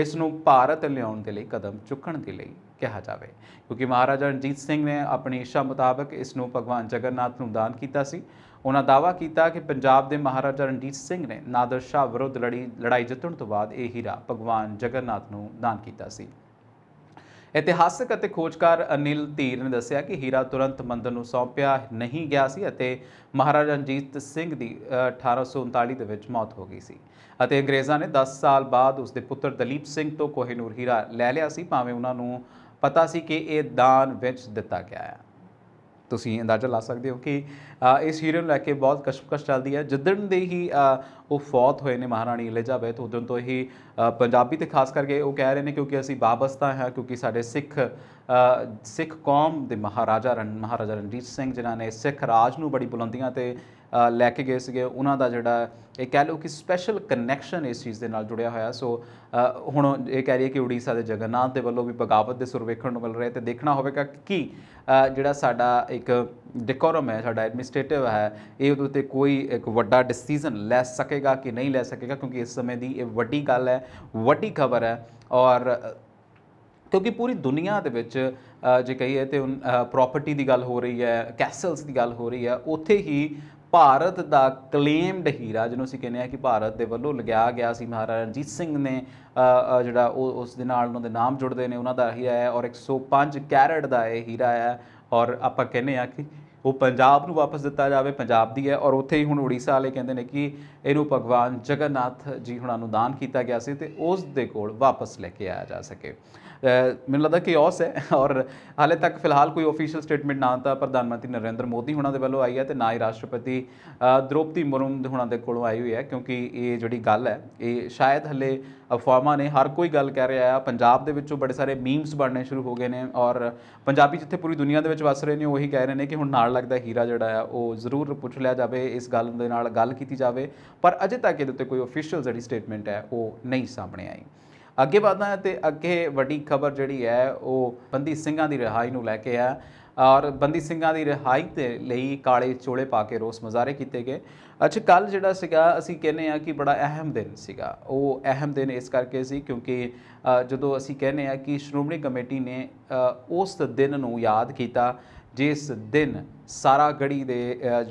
ਇਸ ਨੂੰ ਭਾਰਤ ਲਿਆਉਣ ਦੇ ਲਈ ਕਦਮ ਚੁੱਕਣ ਦੇ ਲਈ ਕਿਹਾ ਜਾਵੇ ਕਿਉਂਕਿ ਮਹਾਰਾਜਾ ਰਣਜੀਤ ਸਿੰਘ ਨੇ ਆਪਣੀ ਇੱਛਾ ਮੁਤਾਬਕ ਇਸ ਨੂੰ ਭਗਵਾਨ ਜਗਨਨਾਥ ਨੂੰ ਦਾਨ ਕੀਤਾ ਸੀ ਉਹਨਾਂ ਦਾਵਾ ਕੀਤਾ ਕਿ ਪੰਜਾਬ ਦੇ ਮਹਾਰਾਜਾ ਰਣਜੀਤ ਸਿੰਘ ਨੇ ਨਾਦਰ ਸ਼ਾਹ ਵਿਰੁੱਧ ਲੜੀ ਲੜਾਈ ਜਿੱਤਣ ਤੋਂ ਬਾਅਦ ਇਹ ਹੀਰਾ ਭਗਵਾਨ ਜਗਨਨਾਥ ਨੂੰ ਦਾਨ ਕੀਤਾ ਸੀ ਇਤਿਹਾਸਕ ਅਤੇ ਖੋਜਕਾਰ ਅਨਿਲ ਧੀਰ ਨੇ ਦੱਸਿਆ ਕਿ ਹੀਰਾ ਤੁਰੰਤ ਮੰਦਰ ਨੂੰ ਸੌਂਪਿਆ ਨਹੀਂ ਗਿਆ ਸੀ ਅਤੇ ਮਹਾਰਾਜਾ ਰਣਜੀਤ ਸਿੰਘ ਦੀ 1839 ਦੇ ਵਿੱਚ ਮੌਤ ਹੋ ਗਈ ਸੀ ਅਤੇ ਅੰਗਰੇਜ਼ਾਂ ਨੇ 10 ਸਾਲ ਬਾਅਦ ਉਸ ਦੇ ਪੁੱਤਰ ਦਲੀਪ ਸਿੰਘ ਤੋਂ ਕੋਹਿਨੂਰ ਹੀਰਾ ਲੈ ਲਿਆ ਸੀ ਭਾਵੇਂ ਉਹਨਾਂ ਨੂੰ ਪਤਾ ਸੀ ਕਿ ਇਹ ਦਾਨ ਵਿੱਚ ਦਿੱਤਾ ਗਿਆ ਹੈ ਤੁਸੀਂ ਅੰਦਾਜ਼ਾ ਲਾ ਸਕਦੇ ਹੋ ਕਿ ਇਹ ਨੂੰ ਲੈ ਕੇ ਬਹੁਤ ਕਸ਼ਮਕਸ਼ ਚੱਲਦੀ ਹੈ ਜਿੱਦਣ ਦੇ ਹੀ ਉਹ ਫੌਤ ਹੋਏ ਨੇ ਮਹਾਰਾਣੀ ਇਲਿਜ਼ਾਬੈਥ ਉਦੋਂ ਤੋਂ ਹੀ ਪੰਜਾਬੀ ਤੇ ਖਾਸ ਕਰਕੇ ਉਹ ਕਹਿ ਰਹੇ ਨੇ ਕਿਉਂਕਿ ਅਸੀਂ ਬਾਬਸਤਾ ਹਾਂ ਕਿਉਂਕਿ ਸਾਡੇ ਸਿੱਖ ਸਿੱਖ ਕੌਮ ਦੇ ਮਹਾਰਾਜਾ ਰਣ ਮਹਾਰਾਜਾ ਰਣਜੀਤ ਸਿੰਘ ਜਿਨ੍ਹਾਂ ਨੇ ਸਿੱਖ ਰਾਜ ਨੂੰ ਬੜੀ ਬੁਲੰਦੀਆਂ ਤੇ ਲੈ ਕੇ ਗਏ ਸੀਗੇ ਉਹਨਾਂ ਦਾ ਜਿਹੜਾ ਇਹ ਕਹਿ ਲਓ ਕਿ ਸਪੈਸ਼ਲ ਕਨੈਕਸ਼ਨ ਇਸ ਚੀਜ਼ ਦੇ ਨਾਲ ਜੁੜਿਆ ਹੋਇਆ ਸੋ ਹੁਣ ਇਹ ਕਹਿ ਰਹੀ ਹੈ ਕਿ ਉੜੀਸਾ ਦੇ ਜਗਨਨਾਥ ਦੇ ਵੱਲੋਂ ਵੀ ਬਗਾਵਤ ਦੇ ਸੁਰ ਵੇਖਣ ਨੂੰ ਮਿਲ ਰਹੇ ਤੇ ਦੇਖਣਾ ਹੋਵੇਗਾ ਕਿ ਜਿਹੜਾ ਸਾਡਾ ਇੱਕ ਡਿਕੋਰਮ ਹੈ ਸਾਡਾ ਐਡਮਿਨਿਸਟ੍ਰੇਟਿਵ ਹੈ ਇਹ ਉਹਦੇ ਉੱਤੇ ਕੋਈ ਇੱਕ ਵੱਡਾ ਡਿਸੀਜਨ ਲੈ ਸਕੇਗਾ ਕਿ ਨਹੀਂ ਲੈ ਸਕੇਗਾ ਕਿਉਂਕਿ ਇਸ ਸਮੇਂ ਦੀ ਇਹ ਵੱਡੀ ਗੱਲ ਹੈ ਵੱਡੀ ਖਬਰ ਹੈ ਔਰ ਕਿਉਂਕਿ ਪੂਰੀ ਦੁਨੀਆ ਦੇ ਵਿੱਚ ਜੇ ਕਹੀਏ ਤੇ ਪ੍ਰਾਪਰਟੀ ਦੀ ਗੱਲ ਹੋ ਰਹੀ ਹੈ ਕੈਸਲਸ ਦੀ ਗੱਲ ਹੋ ਰਹੀ ਹੈ ਉੱਥੇ ਹੀ ਭਾਰਤ ਦਾ ਕਲੇਮਡ ਹੀਰਾ ਜਿਹਨੂੰ ਅਸੀਂ ਕਹਿੰਦੇ ਆ ਕਿ ਭਾਰਤ ਦੇ ਵੱਲੋਂ ਲਗਾਇਆ ਗਿਆ ਸੀ ਮਹਾਰਾਜਾ ਰਣਜੀਤ ਸਿੰਘ ਨੇ ਜਿਹੜਾ ਉਹ ਉਸ ਦੇ ਨਾਲ ਉਹਨਾਂ ਦੇ ਨਾਮ ਜੁੜਦੇ ਨੇ ਉਹਨਾਂ ਦਾ ਹੀਰਾ ਹੈ ਔਰ 105 ਕੈਰਟ ਦਾ ਇਹ ਹੀਰਾ ਹੈ ਔਰ ਆਪਾਂ ਕਹਿੰਦੇ ਆ ਕਿ ਉਹ ਪੰਜਾਬ ਨੂੰ ਵਾਪਸ ਦਿੱਤਾ ਜਾਵੇ ਪੰਜਾਬ ਦੀ ਹੈ ਔਰ ਉੱਥੇ ਹੀ ਹੁਣ ਉੜੀਸਾ ਵਾਲੇ ਕਹਿੰਦੇ ਨੇ ਕਿ ਇਹਨੂੰ ਭਗਵਾਨ ਜਗਨਨਾਥ ਜੀ ਹੁਣਾਂ ਨੂੰ ਦਾਨ ਕੀਤਾ ਗਿਆ ਸੀ ਤੇ ਉਸ ਦੇ ਕੋਲ ਵਾਪਸ ਲੈ ਕੇ ਆਇਆ ਜਾ ਸਕੇ ਮੈਨੂੰ ਲੱਗਦਾ ਕਿ ਔਸ ਹੈ ਔਰ ਹਾਲੇ ਤੱਕ ਫਿਲਹਾਲ ਕੋਈ ਅਫੀਸ਼ੀਅਲ ਸਟੇਟਮੈਂਟ ਨਾ ਤਾਂ ਪ੍ਰਧਾਨ ਮੰਤਰੀ ਨਰਿੰਦਰ ਮੋਦੀ ਹੁਣਾਂ ਦੇ ਵੱਲੋਂ ਆਈ ਹੈ ਤੇ ਨਾ ਹੀ ਰਾਸ਼ਟਰਪਤੀ ਦ੍ਰੋਪਦੀ ਮੁਰਮੂ ਹੁਣਾਂ ਦੇ ਕੋਲੋਂ ਆਈ ਹੋਈ ਹੈ ਕਿਉਂਕਿ ਇਹ ਜਿਹੜੀ ਗੱਲ ਹੈ ਇਹ ਸ਼ਾਇਦ ਹਲੇ ਅਫਵਾਹਾਂ ਨੇ ਹਰ ਕੋਈ ਗੱਲ ਕਹਿ ਰਿਹਾ ਹੈ ਪੰਜਾਬ ਦੇ ਵਿੱਚੋਂ ਬੜੇ ਸਾਰੇ ਮੀਮਸ ਬਣਨੇ ਸ਼ੁਰੂ ਹੋ ਗਏ ਨੇ ਔਰ ਪੰਜਾਬੀ ਜਿੱਥੇ ਪੂਰੀ ਦੁਨੀਆ ਦੇ ਵਿੱਚ ਵਸ ਰਹੇ ਨੇ ਉਹੀ ਕਹਿ ਰਹੇ ਨੇ ਕਿ ਹੁਣ ਨਾਲ ਲੱਗਦਾ ਹੀਰਾ ਜਿਹੜਾ ਆ ਉਹ ਜ਼ਰੂਰ ਪੁੱਛ ਲਿਆ ਜਾਵੇ ਇਸ ਗੱਲ ਦੇ ਨਾਲ ਗੱਲ ਕੀਤੀ ਜਾਵੇ ਪਰ ਅਜੇ ਤੱਕ ਇਹਦੇ ਉੱਤੇ ਕੋਈ ਅਫੀਸ਼ੀਅਲ ਜਿਹੜੀ ਸਟੇਟਮੈਂਟ ਹੈ ਉਹ ਨਹੀਂ ਸਾਹਮਣੇ ਆਈ ਅੱਗੇ ਵਧਦਾ ਹੈ ਤੇ ਅੱਗੇ ਵੱਡੀ ਖਬਰ ਜਿਹੜੀ ਹੈ ਉਹ ਬੰਦੀ ਸਿੰਘਾਂ ਦੀ ਰਿਹਾਈ ਨੂੰ ਲੈ ਕੇ ਆ ਔਰ ਬੰਦੀ ਸਿੰਘਾਂ ਦੀ ਰਿਹਾਈ ਤੇ ਲਈ ਕਾਲੇ ਚੋਲੇ ਪਾ ਕੇ ਰੋਸ ਮਜ਼ਾਰੇ ਕੀਤੇ ਗਏ ਅੱਛਾ ਕੱਲ ਜਿਹੜਾ ਸੀਗਾ ਅਸੀਂ ਕਹਿੰਨੇ ਆ ਕਿ ਬੜਾ ਅਹਿਮ ਦਿਨ ਸੀਗਾ ਉਹ ਅਹਿਮ ਦਿਨ ਇਸ ਕਰਕੇ ਸੀ ਕਿਉਂਕਿ ਜਦੋਂ ਅਸੀਂ ਕਹਿੰਨੇ ਆ ਕਿ ਸ਼੍ਰੋਮਣੀ ਕਮੇਟੀ ਨੇ ਉਸ ਦਿਨ ਨੂੰ ਯਾਦ ਕੀਤਾ ਜਿਸ ਦਿਨ ਸਾਰਾ ਗੜੀ ਦੇ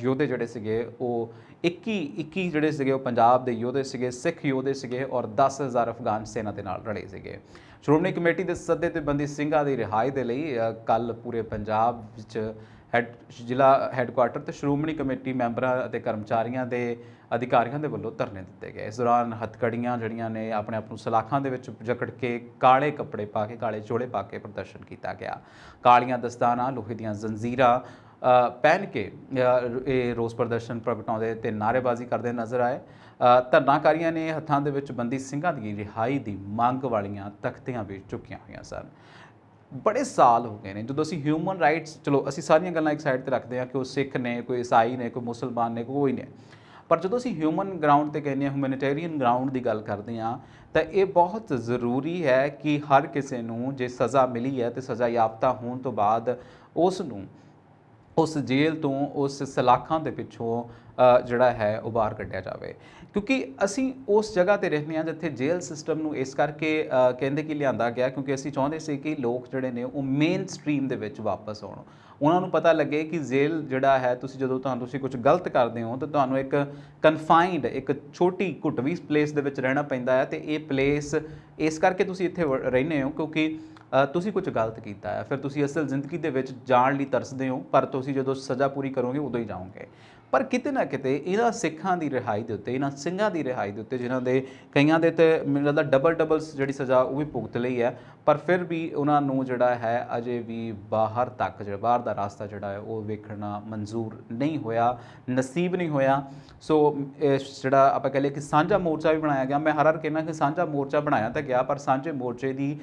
ਯੋਧੇ ਜਿਹੜੇ ਸੀਗੇ ਉਹ 21 21 ਜਿਹੜੇ ਸੀਗੇ ਉਹ ਪੰਜਾਬ ਦੇ ਯੋਧੇ ਸੀਗੇ ਸਿੱਖ ਯੋਧੇ ਸੀਗੇ ਔਰ 10000 ਅਫਗਾਨ ਸੈਨਾ ਦੇ ਨਾਲ ਲੜੇ ਸੀਗੇ ਸ਼੍ਰੋਮਣੀ ਕਮੇਟੀ ਦੇ ਸੱਦੇ ਤੇ ਬੰਦੀ ਸਿੰਘਾਂ ਦੀ ਰਿਹਾਈ ਦੇ ਲਈ ਕੱਲ ਪੂਰੇ ਪੰਜਾਬ ਵਿੱਚ ਹੈਡ ਜ਼ਿਲ੍ਹਾ ਹੈੱਡਕੁਆਰਟਰ ਤੇ ਸ਼੍ਰੋਮਣੀ ਕਮੇਟੀ ਮੈਂਬਰਾਂ ਅਤੇ ਕਰਮਚਾਰੀਆਂ ਦੇ ਅਧਿਕਾਰੀਆਂ ਦੇ ਵੱਲੋਂ ਧਰਨੇ ਦਿੱਤੇ ਗਏ ਇਸ ਦੌਰਾਨ ਹੱਥਕੜੀਆਂ ਜਿਹੜੀਆਂ ਨੇ ਆਪਣੇ ਆਪ ਨੂੰ ਸਲਾਖਾਂ ਦੇ ਵਿੱਚ ਜਕੜ ਕੇ ਕਾਲੇ ਕੱਪੜੇ ਪਾ ਕੇ ਕਾਲੇ ਚੋਲੇ ਪਾ ਕੇ ਪ੍ਰਦਰਸ਼ਨ ਕੀਤਾ ਗਿਆ ਕਾਲੀਆਂ ਦਸਤਾਨਾ ਲੋਹੇ ਦੀਆਂ ਜ਼ੰਜੀਰਾਂ ਪਹਿਨ ਕੇ ਇਹ ਰੋਸ ਪ੍ਰਦਰਸ਼ਨ ਪ੍ਰਗਟਾਉਂਦੇ ਤੇ ਨਾਰੇਬਾਜ਼ੀ ਕਰਦੇ ਨਜ਼ਰ ਆਏ ਧਰਨਾਕਾਰੀਆਂ ਨੇ ਹੱਥਾਂ ਦੇ ਵਿੱਚ ਬੰਦੀ ਸਿੰਘਾਂ ਦੀ ਰਿਹਾਈ ਦੀ ਮੰਗ ਵਾਲੀਆਂ ਤਖਤੀਆਂ ਵੀ ਚੁੱਕੀਆਂ ਹੋਈਆਂ ਸਨ ਬੜੇ ਸਾਲ ਹੋ ਗਏ ਨੇ ਜਦੋਂ ਅਸੀਂ ਹਿਊਮਨ ਰਾਈਟਸ ਚਲੋ ਅਸੀਂ ਸਾਰੀਆਂ ਗੱਲਾਂ ਇੱਕ ਸਾਈਡ ਤੇ ਰੱਖਦੇ ਹਾਂ ਕਿ ਉਹ ਸਿੱਖ ਨੇ ਕੋਈ ਈਸਾਈ ਨੇ ਕੋਈ ਮੁਸਲਮਾਨ ਨੇ ਕੋਈ ਨਹੀਂ ਪਰ ਜਦੋਂ ਅਸੀਂ ਹਿਊਮਨ ਗਰਾਊਂਡ ਤੇ ਕਹਿੰਦੇ ਹਾਂ ਹਿਊਮੈਨਿਟੇਰੀਅਨ ਗਰਾਊਂਡ ਦੀ ਗੱਲ ਕਰਦੇ ਹਾਂ ਤਾਂ ਇਹ ਬਹੁਤ ਜ਼ਰੂਰੀ ਹੈ ਕਿ ਹਰ ਕਿਸੇ ਨੂੰ ਜੇ ਸਜ਼ਾ ਮਿਲੀ ਹੈ ਤੇ ਸਜ਼ਾ ਯਾਫਤਾ ਹੋਣ ਤੋਂ ਬਾਅਦ ਉਸ ਨੂੰ ਉਸ ਜੇਲ੍ਹ ਤੋਂ ਉਸ ਸਲਾਖਾਂ ਦੇ ਪਿੱਛੋਂ ਜਿਹੜਾ ਹੈ ਉਹ ਬਾਹਰ ਕੱਢਿਆ ਜਾਵੇ ਕਿਉਂਕਿ ਅਸੀਂ ਉਸ ਜਗ੍ਹਾ ਤੇ ਰਹਿੰਦੇ ਹਾਂ ਜਿੱਥੇ ਜੇਲ੍ਹ ਸਿਸਟਮ ਨੂੰ ਇਸ ਕਰਕੇ ਕਹਿੰਦੇ ਕਿ ਲਿਆਂਦਾ ਗਿਆ ਕਿਉਂਕਿ ਅਸੀਂ ਚਾਹੁੰਦੇ ਸੀ ਕਿ ਲੋਕ ਜਿਹੜੇ ਨੇ ਉਹ ਮੇਨ ਸਟ੍ਰੀਮ ਦੇ ਵਿੱਚ ਵਾਪਸ ਆਉਣ ਉਹਨਾਂ ਨੂੰ ਪਤਾ ਲੱਗੇ ਕਿ ਜੇਲ੍ਹ ਜਿਹੜਾ ਹੈ ਤੁਸੀਂ ਜਦੋਂ ਤੁਹਾਨੂੰ ਤੁਸੀਂ ਕੁਝ ਗਲਤ ਕਰਦੇ ਹੋ ਤਾਂ ਤੁਹਾਨੂੰ ਇੱਕ ਕਨਫਾਈਨਡ ਇੱਕ ਛੋਟੀ ਘੁੱਟਵੀ ਪਲੇਸ ਦੇ ਵਿੱਚ ਰਹਿਣਾ ਪੈਂਦਾ ਹੈ ਤੇ ਇਹ ਪਲੇਸ ਇਸ ਕਰਕੇ ਤੁਸੀਂ ਇੱਥੇ ਰਹਿੰਦੇ ਹੋ ਕਿਉਂਕਿ ਤੁਸੀਂ ਕੁਝ ਗਲਤ ਕੀਤਾ ਹੈ ਫਿਰ ਤੁਸੀਂ ਅਸਲ ਜ਼ਿੰਦਗੀ ਦੇ ਵਿੱਚ ਜਾਣ ਲਈ ਤਰਸਦੇ ਹੋ ਪਰ ਤੁਸੀਂ ਜਦੋਂ ਸਜ਼ਾ ਪੂਰੀ ਕਰੋਗੇ ਉਦੋਂ ਹੀ ਜਾਓਗੇ ਪਰ ਕਿਤੇ ਨਾ ਕਿਤੇ ਇਹਨਾਂ ਸਿੱਖਾਂ ਦੀ ਰਿਹਾਈ ਦੇ ਉੱਤੇ ਇਹਨਾਂ ਸਿੰਘਾਂ ਦੀ ਰਿਹਾਈ ਦੇ ਉੱਤੇ ਜਿਨ੍ਹਾਂ ਦੇ ਕਈਆਂ ਦੇ ਤੇ ਮੈਨੂੰ ਦਾ ਡਬਲ ਡਬਲ ਜਿਹੜੀ ਸਜ਼ਾ ਉਹ ਵੀ ਭੁਗਤ ਲਈ ਹੈ ਪਰ ਫਿਰ ਵੀ ਉਹਨਾਂ ਨੂੰ ਜਿਹੜਾ ਹੈ ਅਜੇ ਵੀ ਬਾਹਰ ਤੱਕ ਜਿਹੜਾ ਬਾਹਰ ਦਾ ਰਸਤਾ ਜਿਹੜਾ ਹੈ ਉਹ ਵੇਖਣਾ ਮਨਜ਼ੂਰ ਨਹੀਂ ਹੋਇਆ ਨਸੀਬ ਨਹੀਂ ਹੋਇਆ ਸੋ ਜਿਹੜਾ ਆਪਾਂ ਕਹਿੰਦੇ ਕਿ ਸਾਂਝਾ ਮੋਰਚਾ ਵੀ ਬਣਾਇਆ ਗਿਆ ਮੈਂ ਹਰ ਹਰ ਕਹਿੰਦਾ ਕਿ ਸਾਂਝਾ ਮੋਰਚਾ ਬਣਾਇਆ ਤਾਂ ਗਿਆ ਪਰ ਸਾਂਝੇ ਮੋਰਚੇ ਦੀ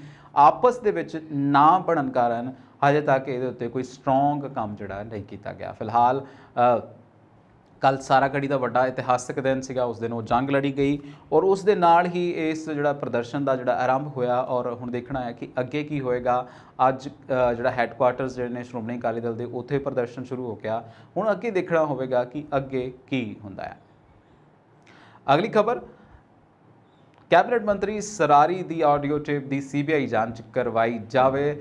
ਆਪਸ ਦੇ ਵਿੱਚ ਨਾ ਬਣਨ ਕਾਰਨ ਹਜੇ ਤੱਕ ਇਹਦੇ ਉੱਤੇ ਕੋਈ ਸਟਰੋਂਗ ਕੰਮ ਜਿਹੜਾ ਨਹੀਂ ਕੀਤਾ ਗਿਆ ਫਿਲਹਾਲ ਕੱਲ ਸਾਰਾ ਘੜੀ ਦਾ ਵੱਡਾ ਇਤਿਹਾਸਕ ਦਿਨ ਸੀਗਾ ਉਸ ਦਿਨ ਉਹ ਜੰਗ ਲੜੀ ਗਈ ਔਰ ਉਸ ਦੇ ਨਾਲ ਹੀ ਇਸ ਜਿਹੜਾ ਪ੍ਰਦਰਸ਼ਨ ਦਾ ਜਿਹੜਾ ਆਰੰਭ ਹੋਇਆ ਔਰ ਹੁਣ ਦੇਖਣਾ ਹੈ ਕਿ ਅੱਗੇ ਕੀ ਹੋਏਗਾ ਅੱਜ ਜਿਹੜਾ ਹੈੱਡਕੁਆਰਟਰਸ ਜਿਹੜੇ ਨੇ ਸ਼੍ਰੋਮਣੀ ਅਕਾਲੀ ਦਲ ਦੇ ਉੱਥੇ ਪ੍ਰਦਰਸ਼ਨ ਸ਼ੁਰੂ ਹੋ ਗਿਆ ਹੁਣ ਅੱਗੇ ਦੇਖਣਾ ਹੋਵੇਗਾ ਕਿ ਅੱਗੇ ਕੀ ਹੁੰਦਾ ਹੈ ਅਗਲੀ ਖਬਰ ਕੈਬਨਿਟ ਮੰਤਰੀ ਸਰਾਰੀ ਦੀ ਆਡੀਓ ਟੇਪ ਦੀ ਸੀਬੀਆਈ ਜਾਂਚ ਕਰਵਾਈ ਜਾਵੇ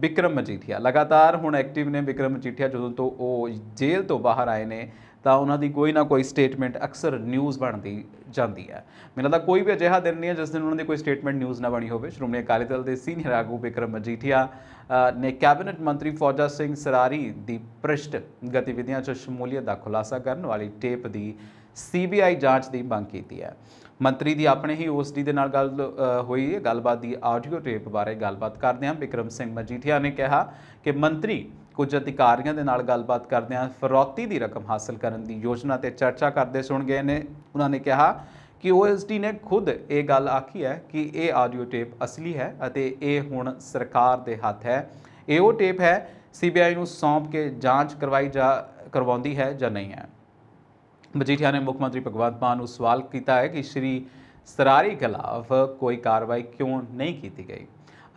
ਵਿਕਰਮ ਮਜੀਠੀਆ ਲਗਾਤਾਰ ਹੁਣ ਐਕਟਿਵ ਨੇ ਵਿਕਰਮ ਮਜੀਠੀਆ ਜਦੋਂ ਤੋਂ ਉਹ ਜੇਲ੍ਹ ਤੋਂ ਬਾਹਰ ਆਏ ਨੇ ਤਾਂ ਉਹਨਾਂ ਦੀ ਕੋਈ ਨਾ ਕੋਈ ਸਟੇਟਮੈਂਟ ਅਕਸਰ ਨਿਊਜ਼ ਬਣਦੀ ਜਾਂਦੀ ਹੈ ਮੈਨੂੰ ਤਾਂ ਕੋਈ ਵੀ ਅਜਿਹਾ ਦਿਨ ਨਹੀਂ ਹੈ ਜਿਸ ਦਿਨ ਉਹਨਾਂ ਦੀ ਕੋਈ ਸਟੇਟਮੈਂਟ ਨਿਊਜ਼ ਨਾ ਬਣੀ ਹੋਵੇ ਸ਼੍ਰੋਮਣੀ ਅਕਾਲੀ ਦਲ ਦੇ ਸੀਨੀਅਰ ਆਗੂ ਵਿਕਰਮ ਮਜੀਠੀਆ ਨੇ ਕੈਬਨਿਟ ਮੰਤਰੀ ਫੌਜਾ ਸਿੰਘ ਸਰਾਰੀ ਦੀ ਪ੍ਰਸ਼ਟ ਗਤੀਵਿਧੀਆਂ 'ਚ ਸ਼ਮੂਲੀਅਤ ਦਾ ਖੁਲਾਸਾ ਕਰਨ ਵਾਲੀ ਟੇਪ ਦੀ ਸੀਬੀਆਈ ਜਾਂਚ ਦੀ ਮੰਗ ਕੀਤੀ ਹੈ ਮੰਤਰੀ ਦੀ ਆਪਣੇ ਹੀ ਓਐਸਡੀ ਦੇ ਨਾਲ ਗੱਲ ਹੋਈ ਹੈ ਗੱਲਬਾਤ ਦੀ ਆਡੀਓ ਟੇਪ ਬਾਰੇ ਗੱਲਬਾਤ ਕਰਦੇ ਹਾਂ ਵਿਕਰਮ ਸਿੰਘ ਮਜੀਠੀਆ ਨੇ ਕਿਹਾ ਕਿ ਮੰਤਰੀ ਕੁਝ ਅਧਿਕਾਰੀਆਂ ਦੇ ਨਾਲ ਗੱਲਬਾਤ ਕਰਦੇ ਹਾਂ ਫਰੋਤੀ ਦੀ ਰਕਮ ਹਾਸਲ ਕਰਨ ਦੀ ਯੋਜਨਾ ਤੇ ਚਰਚਾ ਕਰਦੇ ਸੁਣ ਗਏ ਨੇ ਉਹਨਾਂ ਨੇ ਕਿਹਾ ਕਿ ਓਐਸਡੀ ਨੇ ਖੁਦ ਇਹ ਗੱਲ ਆਖੀ ਹੈ ਕਿ ਇਹ ਆਡੀਓ ਟੇਪ ਅਸਲੀ ਹੈ ਅਤੇ ਇਹ ਹੁਣ ਸਰਕਾਰ ਦੇ ਹੱਥ ਹੈ ਇਹ ਉਹ ਟੇਪ ਹੈ ਸੀਬੀਆਈ ਨੂੰ ਸੌਂਪ ਕੇ ਜਾਂਚ ਕਰਵਾਈ ਜਾ ਕਰਵਾਉਂਦੀ ਹੈ ਜਾਂ ਨਹੀਂ ਹੈ ਮਜੀਠੀਆ ਨੇ ਮੁੱਖ ਮੰਤਰੀ ਭਗਵੰਤ ਮਾਨ ਨੂੰ ਸਵਾਲ ਕੀਤਾ ਹੈ ਕਿ ਸ਼੍ਰੀ ਸਰਾਰੀ ਖਿਲਾਫ ਕੋਈ ਕਾਰਵਾਈ ਕਿਉਂ ਨਹੀਂ ਕੀਤੀ ਗਈ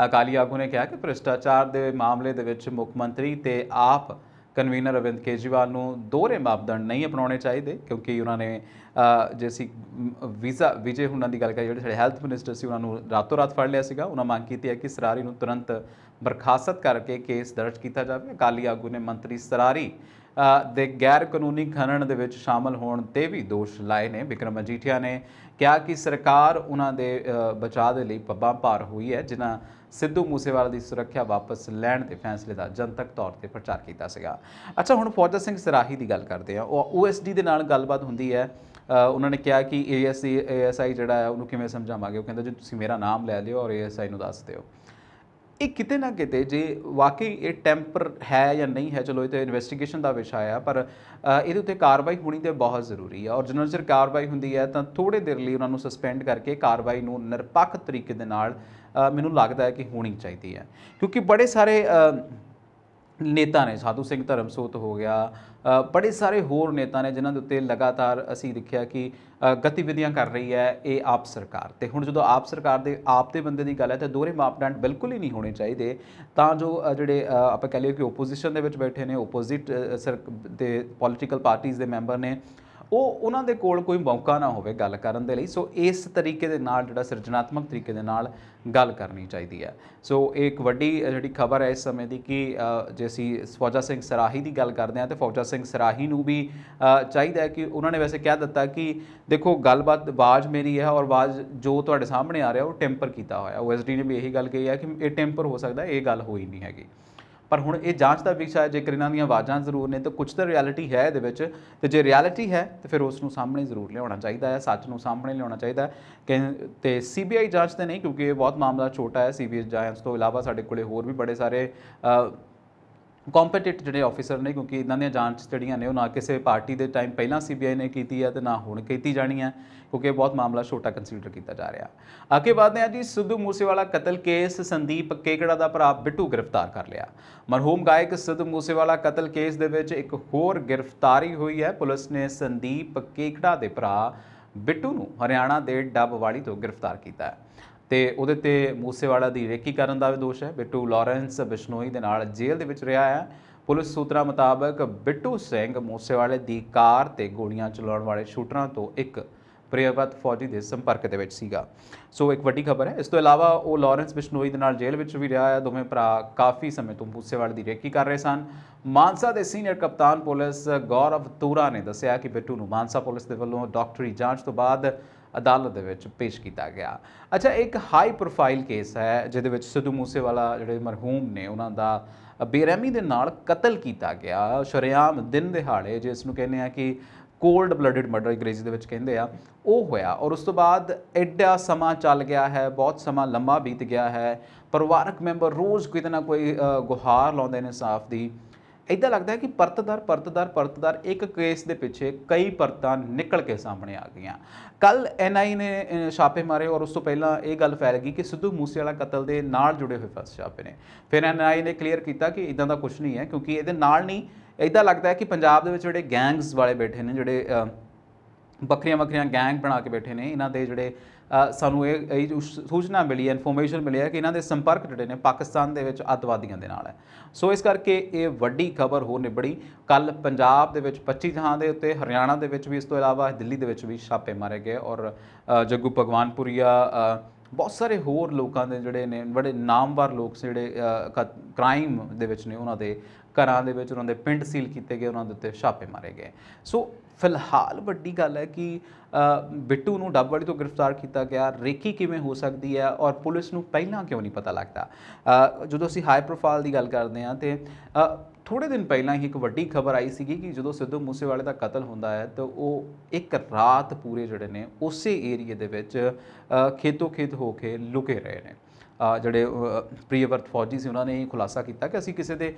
ਅਕਾਲੀ ਆਗੂ ਨੇ ਕਿਹਾ ਕਿ ਭ੍ਰਿਸ਼ਟਾਚਾਰ ਦੇ ਮਾਮਲੇ ਦੇ ਵਿੱਚ ਮੁੱਖ ਮੰਤਰੀ ਤੇ ਆਪ ਕਨਵੀਨਰ ਅਰਵਿੰਦ ਕੇਜੀਵਾਲ ਨੂੰ ਦੋਹਰੇ ਮਾਪਦੰਡ ਨਹੀਂ ਅਪਣਾਉਣੇ ਚਾਹੀਦੇ ਕਿਉਂਕਿ ਉਹਨਾਂ ਨੇ ਜੈਸੀ ਵੀਜ਼ਾ ਵਿਜੇ ਉਹਨਾਂ ਦੀ ਗੱਲ ਕਰੀ ਜਿਹੜੇ ਸਾਡੇ ਹੈਲਥ ਮਿਨਿਸਟਰ ਸੀ ਉਹਨਾਂ ਨੂੰ ਰਾਤੋਂ ਰਾਤ ਫੜ ਲਿਆ ਸੀਗਾ ਉਹਨਾਂ ਮੰਗ ਕੀਤੀ ਹੈ ਕਿ ਸਰਾਰੀ ਨੂੰ ਤੁਰੰਤ ਬਰਖਾਸਤ ਕਰਕੇ ਕੇਸ ਦਰਜ ਕੀਤਾ ਜਾਵੇ ਅਕਾਲੀ ਆਗੂ ਨੇ ਮੰਤਰੀ ਸਰਾਰੀ ਦੇ ਗੈਰ ਕਾਨੂੰਨੀ ਖਨਨ ਦੇ ਵਿੱਚ ਸ਼ਾਮਲ ਹੋਣ ਤੇ ਵੀ ਦੋਸ਼ ਲਾਏ ਨੇ ਵਿਕਰਮ ਅਜੀਠਿਆ ਨੇ ਕਿਹਾ ਕਿ ਸਰਕਾਰ ਉਹਨਾਂ ਦੇ ਬਚਾਅ ਦੇ ਲਈ ਪੱਬਾਂ ਭਾਰ ਹੋਈ ਹੈ ਜਿਨ੍ਹਾਂ ਸਿੱਧੂ ਮੂਸੇਵਾਲਾ ਦੀ ਸੁਰੱਖਿਆ ਵਾਪਸ ਲੈਣ ਦੇ ਫੈਸਲੇ ਦਾ ਜਨਤਕ ਤੌਰ ਤੇ ਪ੍ਰਚਾਰ ਕੀਤਾ ਸੀਗਾ ਅੱਛਾ ਹੁਣ ਫੌਜਾ ਸਿੰਘ ਸਰਾਹੀ ਦੀ ਗੱਲ ਕਰਦੇ ਆ ਉਹ ਓਐਸਡੀ ਦੇ ਨਾਲ ਗੱਲਬਾਤ ਹੁੰਦੀ ਹੈ ਉਹਨਾਂ ਨੇ ਕਿਹਾ ਕਿ ਏਐਸਸੀ ਏਐਸਆਈ ਜਿਹੜਾ ਹੈ ਉਹਨੂੰ ਕਿਵੇਂ ਸਮਝਾਵਾਂਗੇ ਉਹ ਕਹਿੰਦਾ ਜੇ ਤੁਸੀਂ ਮੇਰਾ ਨਾਮ ਲੈ ਲਿਓ ਔਰ ਏਐਸਆਈ ਨੂੰ ਦੱਸ ਦਿਓ ਇਹ ਕਿਤੇ ਨਾ ਕਿਤੇ ਜੇ ਵਾਕਈ ਇਹ ਟੈਂਪਰ ਹੈ ਜਾਂ ਨਹੀਂ ਹੈ ਚਲੋ ਇਹ ਤੇ ਇਨਵੈਸਟੀਗੇਸ਼ਨ ਦਾ ਵਿਸ਼ਾ ਆ ਪਰ ਇਹਦੇ ਉੱਤੇ ਕਾਰਵਾਈ ਹੋਣੀ ਤੇ ਬਹੁਤ ਜ਼ਰੂਰੀ ਆ ਔਰ ਜਨਰਲ ਜਰ ਕਾਰਵਾਈ ਹੁੰਦੀ ਹੈ ਤਾਂ ਥੋੜੇ ਦਿਨ ਲਈ ਉਹਨਾਂ ਨੂੰ ਸਸਪੈਂਡ ਕਰਕੇ ਕਾਰਵਾਈ ਨੂੰ ਨਿਰਪੱਖ ਤਰੀਕੇ ਦੇ ਨਾਲ ਮੈਨੂੰ ਲੱਗਦਾ ਹੈ ਕਿ ਹੋਣੀ ਚਾਹੀਦੀ ਹੈ ਕਿਉਂਕਿ ਬੜੇ ਸਾਰੇ ਨੇਤਾ ਨੇ ਸਾਧੂ ਸਿੰਘ ਧਰਮਸੋਤ ਹੋ ਗਿਆ ਬੜੇ ਸਾਰੇ ਹੋਰ ਨੇਤਾ ਨੇ ਜਿਨ੍ਹਾਂ ਦੇ ਉੱਤੇ ਲਗਾਤਾਰ ਅਸੀਂ ਦੇਖਿਆ ਕਿ ਗਤੀਵਿਧੀਆਂ ਕਰ ਰਹੀ ਹੈ ਇਹ ਆਪ ਸਰਕਾਰ ਤੇ ਹੁਣ ਜਦੋਂ ਆਪ ਸਰਕਾਰ ਦੇ ਆਪ ਦੇ ਬੰਦੇ ਦੀ ਗੱਲ ਹੈ ਤਾਂ ਦੋਹਰੇ ਮਾਪਦੰਡ ਬਿਲਕੁਲ ਹੀ ਨਹੀਂ ਹੋਣੇ ਚਾਹੀਦੇ ਤਾਂ ਜੋ ਜਿਹੜੇ ਆਪਾਂ ਕਹਿ ਲਈਏ ਕਿ ਆਪੋਜੀਸ਼ਨ ਦੇ ਵਿੱਚ ਬੈਠੇ ਨੇ ਸਰ ਦੇ ਪੋਲੀਟੀਕਲ ਪਾਰਟੀਆਂ ਦੇ ਮੈਂਬਰ ਨੇ ਉਹ ਉਹਨਾਂ ਦੇ ਕੋਲ ਕੋਈ ਮੌਕਾ ਨਾ ਹੋਵੇ ਗੱਲ ਕਰਨ ਦੇ ਲਈ ਸੋ ਇਸ ਤਰੀਕੇ ਦੇ ਨਾਲ ਜਿਹੜਾ ਸਿਰਜਣਾਤਮਕ ਤਰੀਕੇ ਦੇ ਨਾਲ ਗੱਲ ਕਰਨੀ ਚਾਹੀਦੀ ਹੈ ਸੋ ਇਹ ਇੱਕ ਵੱਡੀ ਜਿਹੜੀ ਖਬਰ ਹੈ ਇਸ ਸਮੇਂ ਦੀ ਕਿ ਜੇ ਅਸੀਂ ਫੌਜਾ ਸਿੰਘ ਸਰਾਹੀ ਦੀ ਗੱਲ ਕਰਦੇ ਹਾਂ ਤੇ ਫੌਜਾ ਸਿੰਘ ਸਰਾਹੀ ਨੂੰ ਵੀ ਚਾਹੀਦਾ ਹੈ ਕਿ ਉਹਨਾਂ ਨੇ ਵੈਸੇ ਕਹਿ ਦਿੱਤਾ ਕਿ ਦੇਖੋ ਗੱਲਬਾਤ ਬਾਜ ਮੇਰੀ ਹੈ ਔਰ ਬਾਜ ਜੋ ਤੁਹਾਡੇ ਸਾਹਮਣੇ ਆ ਰਿਹਾ ਉਹ ਟੈਂਪਰ ਕੀਤਾ ਹੋਇਆ ਓਐਸਡੀ ਨੇ ਵੀ ਇਹੀ ਗੱਲ ਕਹੀ ਹੈ ਕਿ ਇਹ ਟੈਂਪਰ ਹੋ ਸਕਦਾ ਇਹ ਗੱਲ ਹੋਈ ਨਹੀਂ ਹੈਗੀ ਪਰ ਹੁਣ ਇਹ ਜਾਂਚ ਦਾ ਵਿਸ਼ਾ ਹੈ ਜੇਕਰ ਇਹਨਾਂ ਦੀਆਂ ਆਵਾਜ਼ਾਂ ਜ਼ਰੂਰ ਨੇ ਤਾਂ ਕੁਝ ਤਾਂ ਰਿਐਲਿਟੀ ਹੈ ਇਹਦੇ ਵਿੱਚ ਤੇ ਜੇ ਰਿਐਲਿਟੀ ਹੈ ਤਾਂ ਫਿਰ ਉਸ ਨੂੰ ਸਾਹਮਣੇ ਜ਼ਰੂਰ ਲਿਆਉਣਾ ਚਾਹੀਦਾ ਹੈ ਸੱਚ ਨੂੰ ਸਾਹਮਣੇ ਲਿਆਉਣਾ ਚਾਹੀਦਾ ਹੈ ਤੇ ਸੀਬੀਆਈ ਜਾਂਚ ਤੇ ਨਹੀਂ ਕਿਉਂਕਿ ਇਹ ਬਹੁਤ ਮਾਮਲਾ ਛੋਟਾ ਹੈ ਸੀਬੀਆਈ ਜਾਂਚ ਤੋਂ ਇਲਾਵਾ ਸਾਡੇ ਕੋਲੇ ਹੋਰ ਵੀ ਬੜੇ ਸਾਰੇ ਕੰਪੀਟੀਟ ਜਿਹੜੇ ਆਫੀਸਰ ਨੇ ਕਿਉਂਕਿ ਇਹਨਾਂ ਦੀਆਂ ਜਾਂਚ ਜਿਹੜੀਆਂ ਨੇ ਉਹ ਨਾ ਕਿਸੇ ਪਾਰਟੀ ਦੇ ਟਾਈਮ ਪਹਿਲਾਂ ਸੀਬੀਆਈ ਨੇ ਕੀਤੀ ਹੈ ਤੇ ਨਾ ਹੁਣ ਕੀਤੀ ਜਾਣੀ ਹੈ ਕਿਉਂਕਿ ਇਹ ਬਹੁਤ ਮਾਮਲਾ ਛੋਟਾ ਕੰਸੀਡਰ ਕੀਤਾ ਜਾ ਰਿਹਾ ਅੱਗੇ ਵਧਦੇ ਨੇ ਜੀ ਸਿੱਧੂ ਮੂਸੇਵਾਲਾ ਕਤਲ ਕੇਸ ਸੰਦੀਪ ਕੇਕੜਾ ਦਾ ਭਰਾ ਬਿੱਟੂ ਗ੍ਰਿਫਤਾਰ ਕਰ ਲਿਆ ਮਰਹੂਮ ਗਾਇਕ ਸਿੱਧੂ ਮੂਸੇਵਾਲਾ ਕਤਲ ਕੇਸ ਦੇ ਵਿੱਚ ਇੱਕ ਹੋਰ ਗ੍ਰਿਫਤਾਰੀ ਹੋਈ ਹੈ ਪੁਲਿਸ ਨੇ ਸੰਦੀਪ ਕੇਕੜਾ ਦੇ ਭਰਾ ਬਿੱਟੂ ਨੂੰ ਹਰਿਆਣਾ ਦੇ ਡੱਬਵਾਲੀ ਤੋਂ ਗ੍ਰਿਫਤਾਰ ਕੀਤਾ ਹੈ ਤੇ ਉਹਦੇ ਤੇ ਮੂਸੇਵਾਲਾ ਦੀ ਰੇਕੀ ਕਰਨ ਦਾ ਵੀ ਦੋਸ਼ ਹੈ ਬਿੱਟੂ ਲਾਰੈਂਸ ਬਿਸ਼ਨੋਈ ਦੇ ਨਾਲ ਜੇਲ੍ਹ ਦੇ ਵਿੱਚ ਰਿਹਾ ਹੈ ਪੁਲਿਸ ਸੂਤਰਾਂ ਮੁਤਾਬਕ ਬਿੱਟੂ ਸਿੰਘ ਮੂਸੇਵਾਲੇ ਦੀ ਕਾਰ ਤੇ ਗੋਲੀਆਂ ਚਲਾਉਣ ਵਾਲੇ ਸ਼ੂਟਰਾਂ ਤੋਂ ਇੱਕ ਪ੍ਰਿਆਵਤ ਫੌਜੀ ਦੇ ਸੰਪਰਕ ਦੇ ਵਿੱਚ ਸੀਗਾ ਸੋ ਇੱਕ ਵੱਡੀ ਖਬਰ ਹੈ ਇਸ ਤੋਂ ਇਲਾਵਾ ਉਹ ਲਾਰੈਂਸ ਬਿਸ਼ਨੋਈ ਦੇ ਨਾਲ ਜੇਲ੍ਹ ਵਿੱਚ ਵੀ ਰਿਹਾ ਹੈ ਦੋਵੇਂ ਭਰਾ ਕਾਫੀ ਸਮੇਂ ਤੋਂ ਮੂਸੇਵਾਲੇ ਦੀ ਰੇਕੀ ਕਰ ਰਹੇ ਸਨ ਮਾਨਸਾ ਦੇ ਸੀਨੀਅਰ ਕਪਤਾਨ ਪੁਲਿਸ ਗੌਰਵ ਤੂਰਾ ਨੇ ਦੱਸਿਆ ਕਿ ਬਿੱਟੂ ਨੂੰ ਮਾਨਸਾ ਪੁਲਿਸ ਦੇ ਵੱਲੋਂ ਡਾਕਟਰੀ ਜਾਂਚ ਤੋਂ ਬਾਅਦ ਅਦਾਲਤ ਦੇ ਵਿੱਚ ਪੇਸ਼ ਕੀਤਾ ਗਿਆ ਅੱਛਾ ਇੱਕ ਹਾਈ ਪ੍ਰੋਫਾਈਲ ਕੇਸ ਹੈ ਜਿਹਦੇ ਵਿੱਚ ਸਿੱਧੂ ਮੂਸੇਵਾਲਾ ਜਿਹੜੇ ਮਰਹੂਮ ਨੇ ਉਹਨਾਂ ਦਾ ਬੇਰਹਿਮੀ ਦੇ ਨਾਲ ਕਤਲ ਕੀਤਾ ਗਿਆ ਸ਼ਰਿਆਮ ਦਿਨ ਦਿਹਾੜੇ ਜਿਸ ਨੂੰ ਕਹਿੰਦੇ ਆ ਕਿ ਕੋਲਡ ਬਲੱਡਡ ਮਰਡਰ ਅੰਗਰੇਜ਼ੀ ਦੇ ਵਿੱਚ ਕਹਿੰਦੇ ਆ ਉਹ ਹੋਇਆ ਔਰ ਉਸ ਤੋਂ ਬਾਅਦ ਐਡਾ ਸਮਾਂ ਚੱਲ ਗਿਆ ਹੈ ਬਹੁਤ ਸਮਾਂ ਲੰਮਾ ਬੀਤ ਗਿਆ ਹੈ ਪਰਿਵਾਰਕ ਮੈਂਬਰ ਰੋਜ਼ ਕੋਈ ਨਾ ਕੋਈ ਗੁਹਾਰ ਲਾਉਂਦੇ ਨੇ ਸਾਫ਼ ਦੀ ਇਦਾਂ ਲੱਗਦਾ ਹੈ ਕਿ ਪਰਤਦਾਰ ਪਰਤਦਾਰ ਪਰਤਦਾਰ ਇੱਕ ਕੇਸ ਦੇ ਪਿੱਛੇ ਕਈ ਪਰਤਾਂ ਨਿਕਲ ਕੇ ਸਾਹਮਣੇ ਆ ਗਈਆਂ ਕੱਲ ਐਨਆਈ ਨੇ ਛਾਪੇ ਮਾਰੇ ਔਰ ਉਸ ਤੋਂ ਪਹਿਲਾਂ ਇਹ ਗੱਲ ਫੈਲ ਗਈ ਕਿ ਸਿੱਧੂ ਮੂਸੇ ਵਾਲਾ ਕਤਲ ਦੇ ਨਾਲ ਜੁੜੇ ਹੋਏ ਫਸ ਛਾਪੇ ਨੇ ਫਿਰ ਐਨਆਈ ਨੇ ਕਲੀਅਰ ਕੀਤਾ ਕਿ ਇਦਾਂ ਦਾ ਕੁਝ ਨਹੀਂ ਹੈ ਕਿਉਂਕਿ ਇਹਦੇ ਨਾਲ ਨਹੀਂ ਇਦਾਂ ਲੱਗਦਾ ਹੈ ਕਿ ਪੰਜਾਬ ਦੇ ਵਿੱਚ ਜਿਹੜੇ ਗੈਂਗਸ ਵਾਲੇ ਬੈਠੇ ਨੇ ਜਿਹੜੇ ਬੱਕਰੀਆਂ ਬੱਕਰੀਆਂ ਗੈਂਗ ਬਣਾ ਕੇ ਬੈਠੇ ਨੇ ਇਹਨਾਂ ਦੇ ਜਿਹੜੇ ਸਾਨੂੰ ਇਹ ਸੂਚਨਾ ਮਿਲੀ ਹੈ ਇਨਫੋਰਮੇਸ਼ਨ ਮਿਲੀ ਹੈ ਕਿ ਇਹਨਾਂ ਦੇ ਸੰਪਰਕ ਜਿਹੜੇ ਨੇ ਪਾਕਿਸਤਾਨ ਦੇ ਵਿੱਚ ਅੱਤਵਾਦੀਆਂ ਦੇ ਨਾਲ ਹੈ ਸੋ ਇਸ ਕਰਕੇ ਇਹ ਵੱਡੀ ਖਬਰ ਹੋ ਨਿਬੜੀ ਕੱਲ ਪੰਜਾਬ ਦੇ ਵਿੱਚ 25 ਥਾਂ ਦੇ ਉੱਤੇ ਹਰਿਆਣਾ ਦੇ ਵਿੱਚ ਵੀ ਇਸ ਤੋਂ ਇਲਾਵਾ ਦਿੱਲੀ ਦੇ ਵਿੱਚ ਵੀ ਛਾਪੇ ਮਾਰੇ ਗਏ ਔਰ ਜੱਗੂ ਭਗਵਾਨਪੁਰੀਆ ਬਹੁਤ ਸਾਰੇ ਹੋਰ ਲੋਕਾਂ ਦੇ ਜਿਹੜੇ ਨੇ ਬੜੇ ਨਾਮਵਰ ਲੋਕ ਜਿਹੜੇ ਕ੍ਰਾਈਮ ਦੇ ਵਿੱਚ ਨੇ ਉਹਨਾਂ ਦੇ ਘਰਾਂ ਦੇ ਵਿੱਚ ਉਹਨਾਂ ਦੇ ਪਿੰਡ ਸੀਲ ਕੀਤੇ ਗਏ ਉਹਨਾਂ ਦੇ ਉੱਤੇ ਛਾਪੇ ਮਾਰੇ ਗਏ ਸੋ ਫਿਲਹਾਲ ਵੱਡੀ ਗੱਲ ਹੈ ਕਿ ਬਿੱਟੂ ਨੂੰ ਡੱਬਵਾਲੀ ਤੋਂ ਗ੍ਰਿਫਤਾਰ ਕੀਤਾ ਗਿਆ ਰੇਕੀ ਕਿਵੇਂ ਹੋ ਸਕਦੀ ਹੈ ਔਰ ਪੁਲਿਸ ਨੂੰ ਪਹਿਲਾਂ ਕਿਉਂ ਨਹੀਂ ਪਤਾ ਲੱਗਦਾ ਜਦੋਂ ਅਸੀਂ ਹਾਈ ਪ੍ਰੋਫਾਈਲ ਦੀ ਗੱਲ ਕਰਦੇ ਹਾਂ ਤੇ ਥੋੜੇ ਦਿਨ ਪਹਿਲਾਂ ਹੀ ਇੱਕ ਵੱਡੀ ਖਬਰ ਆਈ ਸੀਗੀ ਕਿ ਜਦੋਂ ਸਿੱਧੂ ਮੂਸੇਵਾਲੇ ਦਾ ਕਤਲ ਹੁੰਦਾ ਹੈ ਤਾਂ ਉਹ ਇੱਕ ਰਾਤ ਪੂਰੇ ਜਿਹੜੇ ਨੇ ਉਸੇ ਏਰੀਆ ਦੇ ਵਿੱਚ ਖੇਤੋਂ ਖੇਤ ਹੋ ਕੇ ਲੁਕੇ ਰਹੇ ਨੇ ਜਿਹੜੇ ਪ੍ਰੀਵਰਤ ਫੌਜੀ ਸੀ ਉਹਨਾਂ ਨੇ ਹੀ ਖੁਲਾਸਾ ਕੀਤਾ ਕਿ ਅਸੀਂ ਕਿਸੇ ਦੇ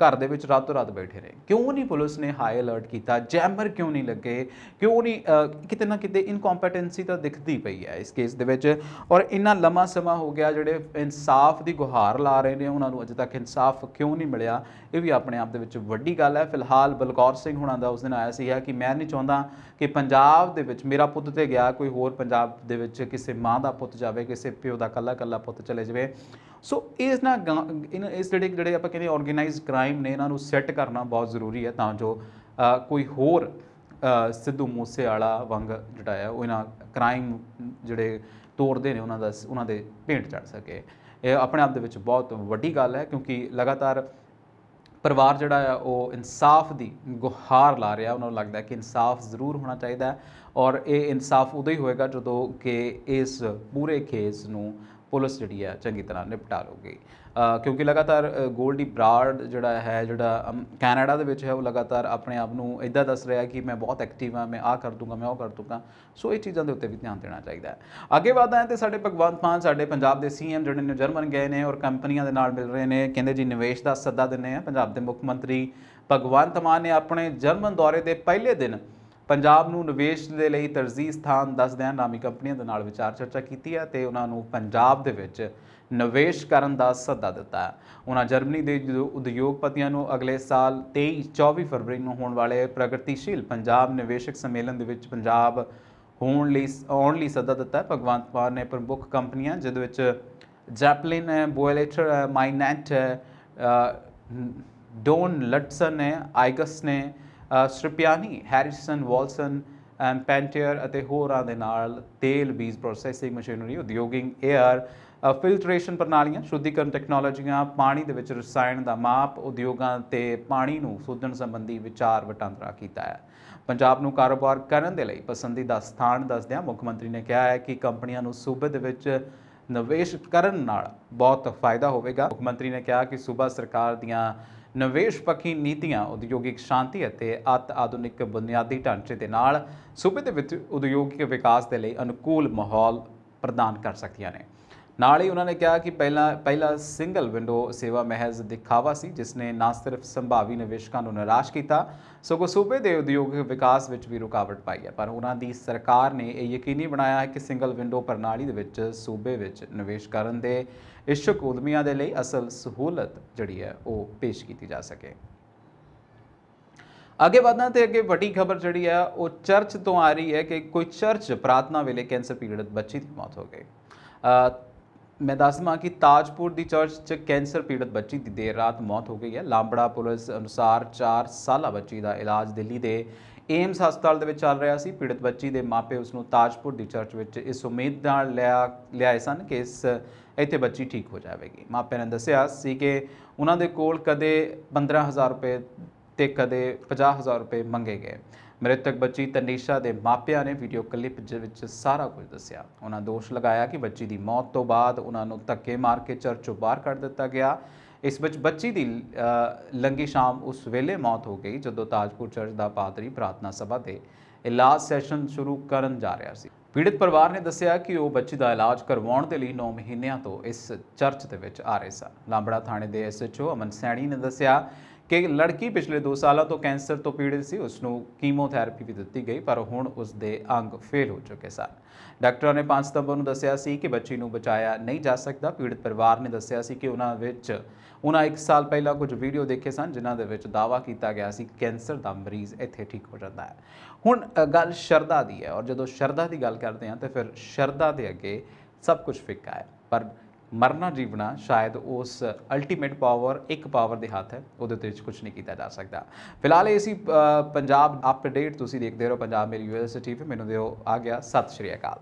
ਘਰ ਦੇ ਵਿੱਚ ਰਾਤੋਂ ਰਾਤ ਬੈਠੇ ਰਹੇ ਕਿਉਂ ਨਹੀਂ ਪੁਲਿਸ ਨੇ ਹਾਈ ਅਲਰਟ ਕੀਤਾ ਜੈਮਰ ਕਿਉਂ ਨਹੀਂ ਲੱਗੇ ਕਿਉਂ ਨਹੀਂ ਕਿਤੇ ਨਾ ਕਿਤੇ ਇਨਕੰਪੀਟੈਂਸੀ ਤਾਂ ਦਿਖਦੀ ਪਈ ਹੈ ਇਸ ਕੇਸ ਦੇ ਵਿੱਚ ਔਰ ਇੰਨਾ ਲੰਮਾ ਸਮਾਂ ਹੋ ਗਿਆ ਜਿਹੜੇ ਇਨਸਾਫ ਦੀ ਗੁਹਾਰ ਲਾ ਰਹੇ ਨੇ ਉਹਨਾਂ ਨੂੰ ਅਜੇ ਤੱਕ ਇਨਸਾਫ ਕਿਉਂ ਨਹੀਂ ਮਿਲਿਆ ਇਹ ਵੀ ਆਪਣੇ ਆਪ ਦੇ ਵਿੱਚ ਵੱਡੀ ਗੱਲ ਹੈ ਫਿਲਹਾਲ ਬਲਕੌਰ ਸਿੰਘ ਹੁਣਾਂ ਦਾ ਉਸ ਦਿਨ ਆਇਆ ਸੀ ਕਿ ਮੈਂ ਨਹੀਂ ਚਾਹੁੰਦਾ ਕਿ ਪੰਜਾਬ ਦੇ ਵਿੱਚ ਮੇਰਾ ਪੁੱਤ ਤੇ ਗਿਆ ਕੋਈ ਹੋਰ ਪੰਜਾਬ ਦੇ ਵਿੱਚ ਕਿਸੇ ਮਾਂ ਦਾ ਪੁੱਤ ਜਾਵੇ ਕਿਸੇ ਪਿਓ ਦਾ ਕੱਲਾ ਕੱਲਾ ਪੁੱਤ ਚਲੇ ਜਾਵੇ ਸੋ ਇਸ ਨਾ ਇਸ ਜਿਹੜੇ ਜਿਹੜੇ ਆਪਾਂ ਕਹਿੰਦੇ ਆਰਗੇਨਾਈਜ਼ਡ ਕ੍ਰਾਈਮ ਨੇ ਇਹਨਾਂ ਨੂੰ ਸੈੱਟ ਕਰਨਾ ਬਹੁਤ ਜ਼ਰੂਰੀ ਹੈ ਤਾਂ ਜੋ ਕੋਈ ਹੋਰ ਸਿੱਧੂ ਮੂਸੇ ਵਾਲਾ ਵੰਗ ਜਿਹੜਾ ਹੈ ਉਹ ਇਹਨਾਂ ਕ੍ਰਾਈਮ ਜਿਹੜੇ ਤੋੜਦੇ ਨੇ ਉਹਨਾਂ ਦਾ ਉਹਨਾਂ ਦੇ ਪੇਂਟ ਚੜ ਸਕੇ ਇਹ ਆਪਣੇ ਆਪ ਦੇ ਵਿੱਚ ਬਹੁਤ ਵੱਡੀ ਗੱਲ ਹੈ ਕਿਉਂਕਿ ਲਗਾਤਾਰ ਪਰਿਵਾਰ ਜਿਹੜਾ ਆ ਉਹ ਇਨਸਾਫ ਦੀ ਗੁਹਾਰ ਲਾ ਰਿਹਾ ਉਹਨਾਂ ਨੂੰ ਲੱਗਦਾ ਕਿ ਇਨਸਾਫ ਜ਼ਰੂਰ ਹੋਣਾ ਚਾਹੀਦਾ ਔਰ ਇਹ ਇਨਸਾਫ ਉਦੋਂ ਹੀ ਹੋਏਗਾ ਜਦੋਂ ਕਿ ਇਸ ਪੂਰੇ ਕੇਸ ਨੂੰ ਪੁਲਿਸ ਜਿਹੜੀ ਹੈ ਚੰਗੀ ਤਰ੍ਹਾਂ ਨਿਪਟਾ ਲੋਗੇ ਕਿਉਂਕਿ ਲਗਾਤਾਰ ਗੋਲਡੀ ਬਰਾਡ ਜਿਹੜਾ ਹੈ ਜਿਹੜਾ ਕੈਨੇਡਾ ਦੇ ਵਿੱਚ ਹੈ ਉਹ ਲਗਾਤਾਰ ਆਪਣੇ ਆਪ ਨੂੰ ਇਦਾਂ ਦੱਸ ਰਿਹਾ ਕਿ ਮੈਂ ਬਹੁਤ ਐਕਟਿਵ ਹਾਂ ਮੈਂ ਆ ਕਰ ਦੂੰਗਾ ਮੈਂ ਉਹ ਕਰ ਦੂੰਗਾ ਸੋ ਇਹ ਚੀਜ਼ਾਂ ਦੇ ਉੱਤੇ ਵੀ ਧਿਆਨ ਦੇਣਾ ਚਾਹੀਦਾ ਹੈ ਅੱਗੇ ਵਧਦਾ ਹੈ ਤੇ ਸਾਡੇ ਭਗਵੰਤ ਮਾਨ ਸਾਡੇ ਪੰਜਾਬ ਦੇ ਸੀਐਮ ਜਿਹੜੇ ਨੇ ਜਰਮਨ ਗਏ ਨੇ ਔਰ ਕੰਪਨੀਆਂ ਦੇ ਨਾਲ ਮਿਲ ਰਹੇ ਨੇ ਕਹਿੰਦੇ ਜੀ ਨਿਵੇਸ਼ ਦਾ ਸੱਦਾ ਦਿੰਨੇ ਆ ਪੰਜਾਬ ਦੇ ਮੁੱਖ ਮੰਤਰੀ ਭਗਵੰਤ ਮਾਨ ਨੇ ਆਪਣੇ ਜਰਮਨ ਦੌਰੇ ਦੇ ਪਹਿਲੇ ਦਿਨ ਪੰਜਾਬ ਨੂੰ ਨਿਵੇਸ਼ ਦੇ ਲਈ ਤਰਜੀਹ ਸਥਾਨ ਦੱਸਦਿਆਂ ਨਾਮੀ ਕੰਪਨੀਆਂ ਦੇ ਨਾਲ ਵਿਚਾਰ ਚਰਚਾ ਕੀਤੀ ਹੈ ਤੇ ਉਹਨਾਂ ਨੂੰ ਪੰਜਾਬ ਦੇ ਵਿੱਚ ਨਿਵੇਸ਼ ਕਰਨ ਦਾ ਸੱਦਾ ਦਿੱਤਾ ਹੈ ਉਹਨਾਂ ਜਰਮਨੀ ਦੇ ਉਦਯੋਗਪਤੀਆਂ ਨੂੰ ਅਗਲੇ ਸਾਲ 23 24 ਫਰਵਰੀ ਨੂੰ ਹੋਣ ਵਾਲੇ ਪ੍ਰਗਤੀਸ਼ੀਲ ਪੰਜਾਬ ਨਿਵੇਸ਼ਕ ਸੰਮੇਲਨ ਦੇ ਵਿੱਚ ਪੰਜਾਬ ਹੋਣ ਲਈ ਆਉਣ ਲਈ ਸੱਦਾ ਦਿੱਤਾ ਹੈ ਭਗਵੰਤ ਪਾਰ ਨੇ ਪ੍ਰਮੁੱਖ ਕੰਪਨੀਆਂ ਜਿਹਦੇ ਵਿੱਚ ਜੈਪਲਿਨ ਹੈ ਬੋਇਲੇਟਰ ਹੈ ਮਾਈਨੈਂਟ ਹੈ ਡੋਨ ਲਟਸਨ ਹੈ ਆਈਗਸ ਨੇ ਸ੍ਰਿਪਿਆਨੀ ਹੈਰਿਸਨ ਵਾਲਸਨ ਪੈਂਟੀਅਰ ਅਤੇ ਹੋਰਾਂ ਦੇ ਨਾਲ ਤੇਲ ਬੀਜ ਪ੍ਰੋਸੈਸਿੰਗ ਮਸ਼ੀਨਰੀ ਉਦਯੋਗਿੰਗ 에ਅਰ ਫਿਲਟਰੇਸ਼ਨ ਪ੍ਰਣਾਲੀਆਂ ਸ਼ੁੱਧੀਕਰਨ ਟੈਕਨੋਲੋਜੀਆਂ ਪਾਣੀ ਦੇ ਵਿੱਚ ਰਸਾਇਣ ਦਾ ਮਾਪ ਉਦਯੋਗਾਂ ਤੇ ਪਾਣੀ ਨੂੰ ਸੋਧਣ ਸੰਬੰਧੀ ਵਿਚਾਰ ਵਟਾਂਦਰਾ ਕੀਤਾ ਹੈ ਪੰਜਾਬ ਨੂੰ ਕਾਰੋਬਾਰ ਕਰਨ ਦੇ ਲਈ ਪਸੰਦੀਦਾ ਸਥਾਨ ਦੱਸਦਿਆਂ ਮੁੱਖ ਮੰਤਰੀ ਨੇ ਕਿਹਾ ਹੈ ਕਿ ਕੰਪਨੀਆਂ ਨੂੰ ਸੂਬੇ ਦੇ ਵਿੱਚ ਨਿਵੇਸ਼ ਕਰਨ ਨਾਲ ਬਹੁਤ ਫਾਇਦਾ ਹੋਵੇਗਾ ਮੁੱਖ ਮੰਤਰੀ ਨੇ ਕਿਹਾ ਕਿ ਸੂਬਾ ਸਰਕਾਰ ਦੀਆਂ ਨਿਵੇਸ਼ ਪੱਖੀ ਨੀਤੀਆਂ ਉਦਯੋਗਿਕ ਸ਼ਾਂਤੀ ਅਤੇ ਅਤ ਆਧੁਨਿਕ ਬੁਨਿਆਦੀ ਢਾਂਚੇ ਦੇ ਨਾਲ ਸੂਬੇ ਦੇ ਵਿੱਚ ਉਦਯੋਗਿਕ ਵਿਕਾਸ ਦੇ ਲਈ ਅਨੁਕੂਲ ਮਾਹੌਲ ਪ੍ਰਦਾਨ ਕਰ ਸਕਦੀਆਂ ਨੇ ਨਾਲ ਹੀ ਉਹਨਾਂ ਨੇ ਕਿਹਾ ਕਿ ਪਹਿਲਾ ਪਹਿਲਾ ਸਿੰਗਲ ਵਿੰਡੋ ਸੇਵਾ ਮਹਿਜ਼ ਦਿਖਾਵਾ ਸੀ ਜਿਸ ਨੇ ਨਾ ਸਿਰਫ ਸੰਭਾਵੀ ਨਿਵੇਸ਼ਕਾਂ ਨੂੰ ਨਿਰਾਸ਼ ਕੀਤਾ ਸਗੋਂ ਸੂਬੇ ਦੇ ਉਦਯੋਗਿਕ ਵਿਕਾਸ ਵਿੱਚ ਵੀ ਰੁਕਾਵਟ ਪਾਈ ਹੈ ਪਰ ਉਹਨਾਂ ਦੀ ਸਰਕਾਰ ਨੇ ਇਹ ਯਕੀਨੀ ਬਣਾਇਆ ਹੈ ਕਿ ਸਿੰਗਲ ਵਿੰਡੋ ਪ੍ਰਣਾਲੀ ਦੇ ਵਿੱਚ ਸੂਬੇ ਵਿੱਚ ਨਿਵੇਸ਼ ਕਰਨ ਦੇ ਇਸ਼ਕ ਉਦਮੀਆਂ ਦੇ ਲਈ ਅਸਲ ਸਹੂਲਤ ਜਿਹੜੀ ਹੈ ਉਹ ਪੇਸ਼ ਕੀਤੀ ਜਾ ਸਕੇ ਅੱਗੇ ਵਧਣਾ ਤੇ ਅੱਗੇ ਵੱਡੀ ਖਬਰ ਜਿਹੜੀ ਹੈ ਉਹ ਚਰਚ ਤੋਂ ਆ ਰਹੀ ਹੈ ਕਿ ਕੋਈ ਚਰਚ ਪ੍ਰਾਰਥਨਾ ਵੇਲੇ ਕੈਂਸਰ ਪੀੜਤ ਬੱਚੀ ਦੀ ਮੌਤ ਹੋ ਗਈ ਮੈਂ ਦੱਸਦਾ ਕਿ ਤਾਜਪੁਰ ਦੀ ਚਰਚ 'ਚ ਕੈਂਸਰ ਪੀੜਤ ਬੱਚੀ ਦੀ ਦੇਰ ਰਾਤ ਮੌਤ ਹੋ ਗਈ ਹੈ ਲਾਂਬੜਾ ਪੁਲਿਸ ਅਨੁਸਾਰ 4 ਸਾਲਾ ਬੱਚੀ ਦਾ ਇਲਾਜ ਦਿੱਲੀ ਦੇ ਏਮਸ ਹਸਪਤਾਲ ਦੇ ਵਿੱਚ ਚੱਲ ਰਿਹਾ ਸੀ ਪੀੜਤ ਬੱਚੀ ਦੇ ਮਾਪੇ ਉਸ ਨੂੰ ਤਾਜਪੁਰ ਦੀ ਚਰਚ ਵਿੱਚ ਇਸ ਉਮੀਦ ਨਾਲ ਲਿਆ ਲਿਆਏ ਸਨ ਕਿ ਇਸ ਇੱਥੇ ਬੱਚੀ ਠੀਕ ਹੋ ਜਾਵੇਗੀ ਮਾਪਿਆਂ ਨੇ ਦੱਸਿਆ ਸੀ ਕਿ ਉਹਨਾਂ ਦੇ ਕੋਲ ਕਦੇ 15000 ਰੁਪਏ ਤੇ ਕਦੇ 50000 ਰੁਪਏ ਮੰਗੇ ਗਏ ਮ੍ਰਿਤਕ ਬੱਚੀ ਤਨੀਸ਼ਾ ਦੇ ਮਾਪਿਆਂ ਨੇ ਵੀਡੀਓ ਕਲਿੱਪ ਵਿੱਚ ਸਾਰਾ ਕੁਝ ਦੱਸਿਆ ਉਹਨਾਂ ਦੋਸ਼ ਲਗਾਇਆ ਕਿ ਬੱਚੀ ਦੀ ਮੌਤ ਤੋਂ ਬਾਅਦ ਉਹਨਾਂ ਨੂੰ ਧੱਕੇ ਮਾਰ ਕੇ ਚਰਚੋਂ ਬਾਹਰ ਕੱਢ ਦਿੱਤਾ ਗਿਆ ਇਸ ਵਿੱਚ ਬੱਚੀ ਦੀ ਲੰਗੀ ਸ਼ਾਮ ਉਸ ਵੇਲੇ ਮੌਤ ਹੋ ਗਈ ਜਦੋਂ ਤਾਜਪੁਰ ਚਰਚ ਦਾ ਪਾਦਰੀ ਪ੍ਰਾਰਥਨਾ ਸਭਾ ਤੇ ਇਲਾਜ ਸੈਸ਼ਨ ਸ਼ੁਰੂ ਕਰਨ ਜਾ ਰਿਹਾ ਸੀ ਪੀੜਤ ਪਰਿਵਾਰ ਨੇ ਦੱਸਿਆ ਕਿ ਉਹ ਬੱਚੀ ਦਾ ਇਲਾਜ ਕਰਵਾਉਣ ਦੇ ਲਈ 9 ਮਹੀਨਿਆਂ ਤੋਂ ਇਸ ਚਰਚ ਦੇ ਵਿੱਚ ਆ ਰਹੇ ਸਨ ਲਾਂਬੜਾ ਥਾਣੇ ਦੇ ਐਸਐਚਓ ਅਮਨ ਸੈਣੀ ਨੇ ਦੱਸਿਆ ਕਿ ਲੜਕੀ ਪਿਛਲੇ 2 ਸਾਲਾਂ ਤੋਂ ਕੈਂਸਰ ਤੋਂ ਪੀੜਿਤ ਸੀ ਉਸ ਨੂੰ ਕੀਮੋਥੈਰੇਪੀ ਵੀ ਦਿੱਤੀ ਗਈ ਪਰ ਹੁਣ ਉਸ ਦੇ ਅੰਗ ਫੇਲ ਹੋ ਚੁੱਕੇ ਸਨ ਡਾਕਟਰਾਂ ਨੇ 5 ਸਤੰਬਰ ਨੂੰ ਦੱਸਿਆ ਸੀ ਕਿ ਬੱਚੀ ਨੂੰ ਬਚਾਇਆ ਨਹੀਂ ਜਾ ਸਕਦਾ ਪੀੜਿਤ ਪਰਿਵਾਰ ਨੇ ਦੱਸਿਆ ਸੀ ਕਿ ਉਹਨਾਂ ਵਿੱਚ ਉਹਨਾਂ 1 ਸਾਲ ਪਹਿਲਾਂ ਕੁਝ ਵੀਡੀਓ ਦੇਖੇ ਸਨ ਜਿਨ੍ਹਾਂ ਦੇ ਵਿੱਚ ਦਾਵਾ ਕੀਤਾ ਗਿਆ ਸੀ ਕੈਂਸਰ ਦਾ ਮਰੀਜ਼ ਇੱਥੇ ਠੀਕ ਹੋ ਜਾਂਦਾ ਹੈ ਹੁਣ ਗੱਲ ਸ਼ਰਦਾ ਦੀ ਹੈ ਔਰ ਜਦੋਂ ਸ਼ਰਦਾ ਦੀ ਗੱਲ ਕਰਦੇ ਹਾਂ ਤਾਂ ਫਿਰ ਸ਼ਰਦਾ ਦੇ ਅੱਗੇ ਸਭ ਕੁਝ ਫਿੱਕਾ ਹੈ ਪਰ ਮਰਨਾ ਜੀਵਣਾ ਸ਼ਾਇਦ ਉਸ ਅਲਟੀਮੇਟ ਪਾਵਰ ਇੱਕ ਪਾਵਰ ਦੇ ਹੱਥ ਹੈ ਉਹਦੇ ਤੇ ਕੁਝ ਨਹੀਂ ਕੀਤਾ ਜਾ ਸਕਦਾ ਫਿਲਹਾਲ ਇਹ ਸੀ ਪੰਜਾਬ ਅਪਡੇਟ ਤੁਸੀਂ ਦੇਖਦੇ ਰਹੋ ਪੰਜਾਬ ਮੇਰੀ ਯੂਨੀਵਰਸਿਟੀ ਤੇ ਮੈਨੂੰ ਦਿਓ ਆ ਗਿਆ ਸਤਿ ਸ਼੍ਰੀ ਅਕਾਲ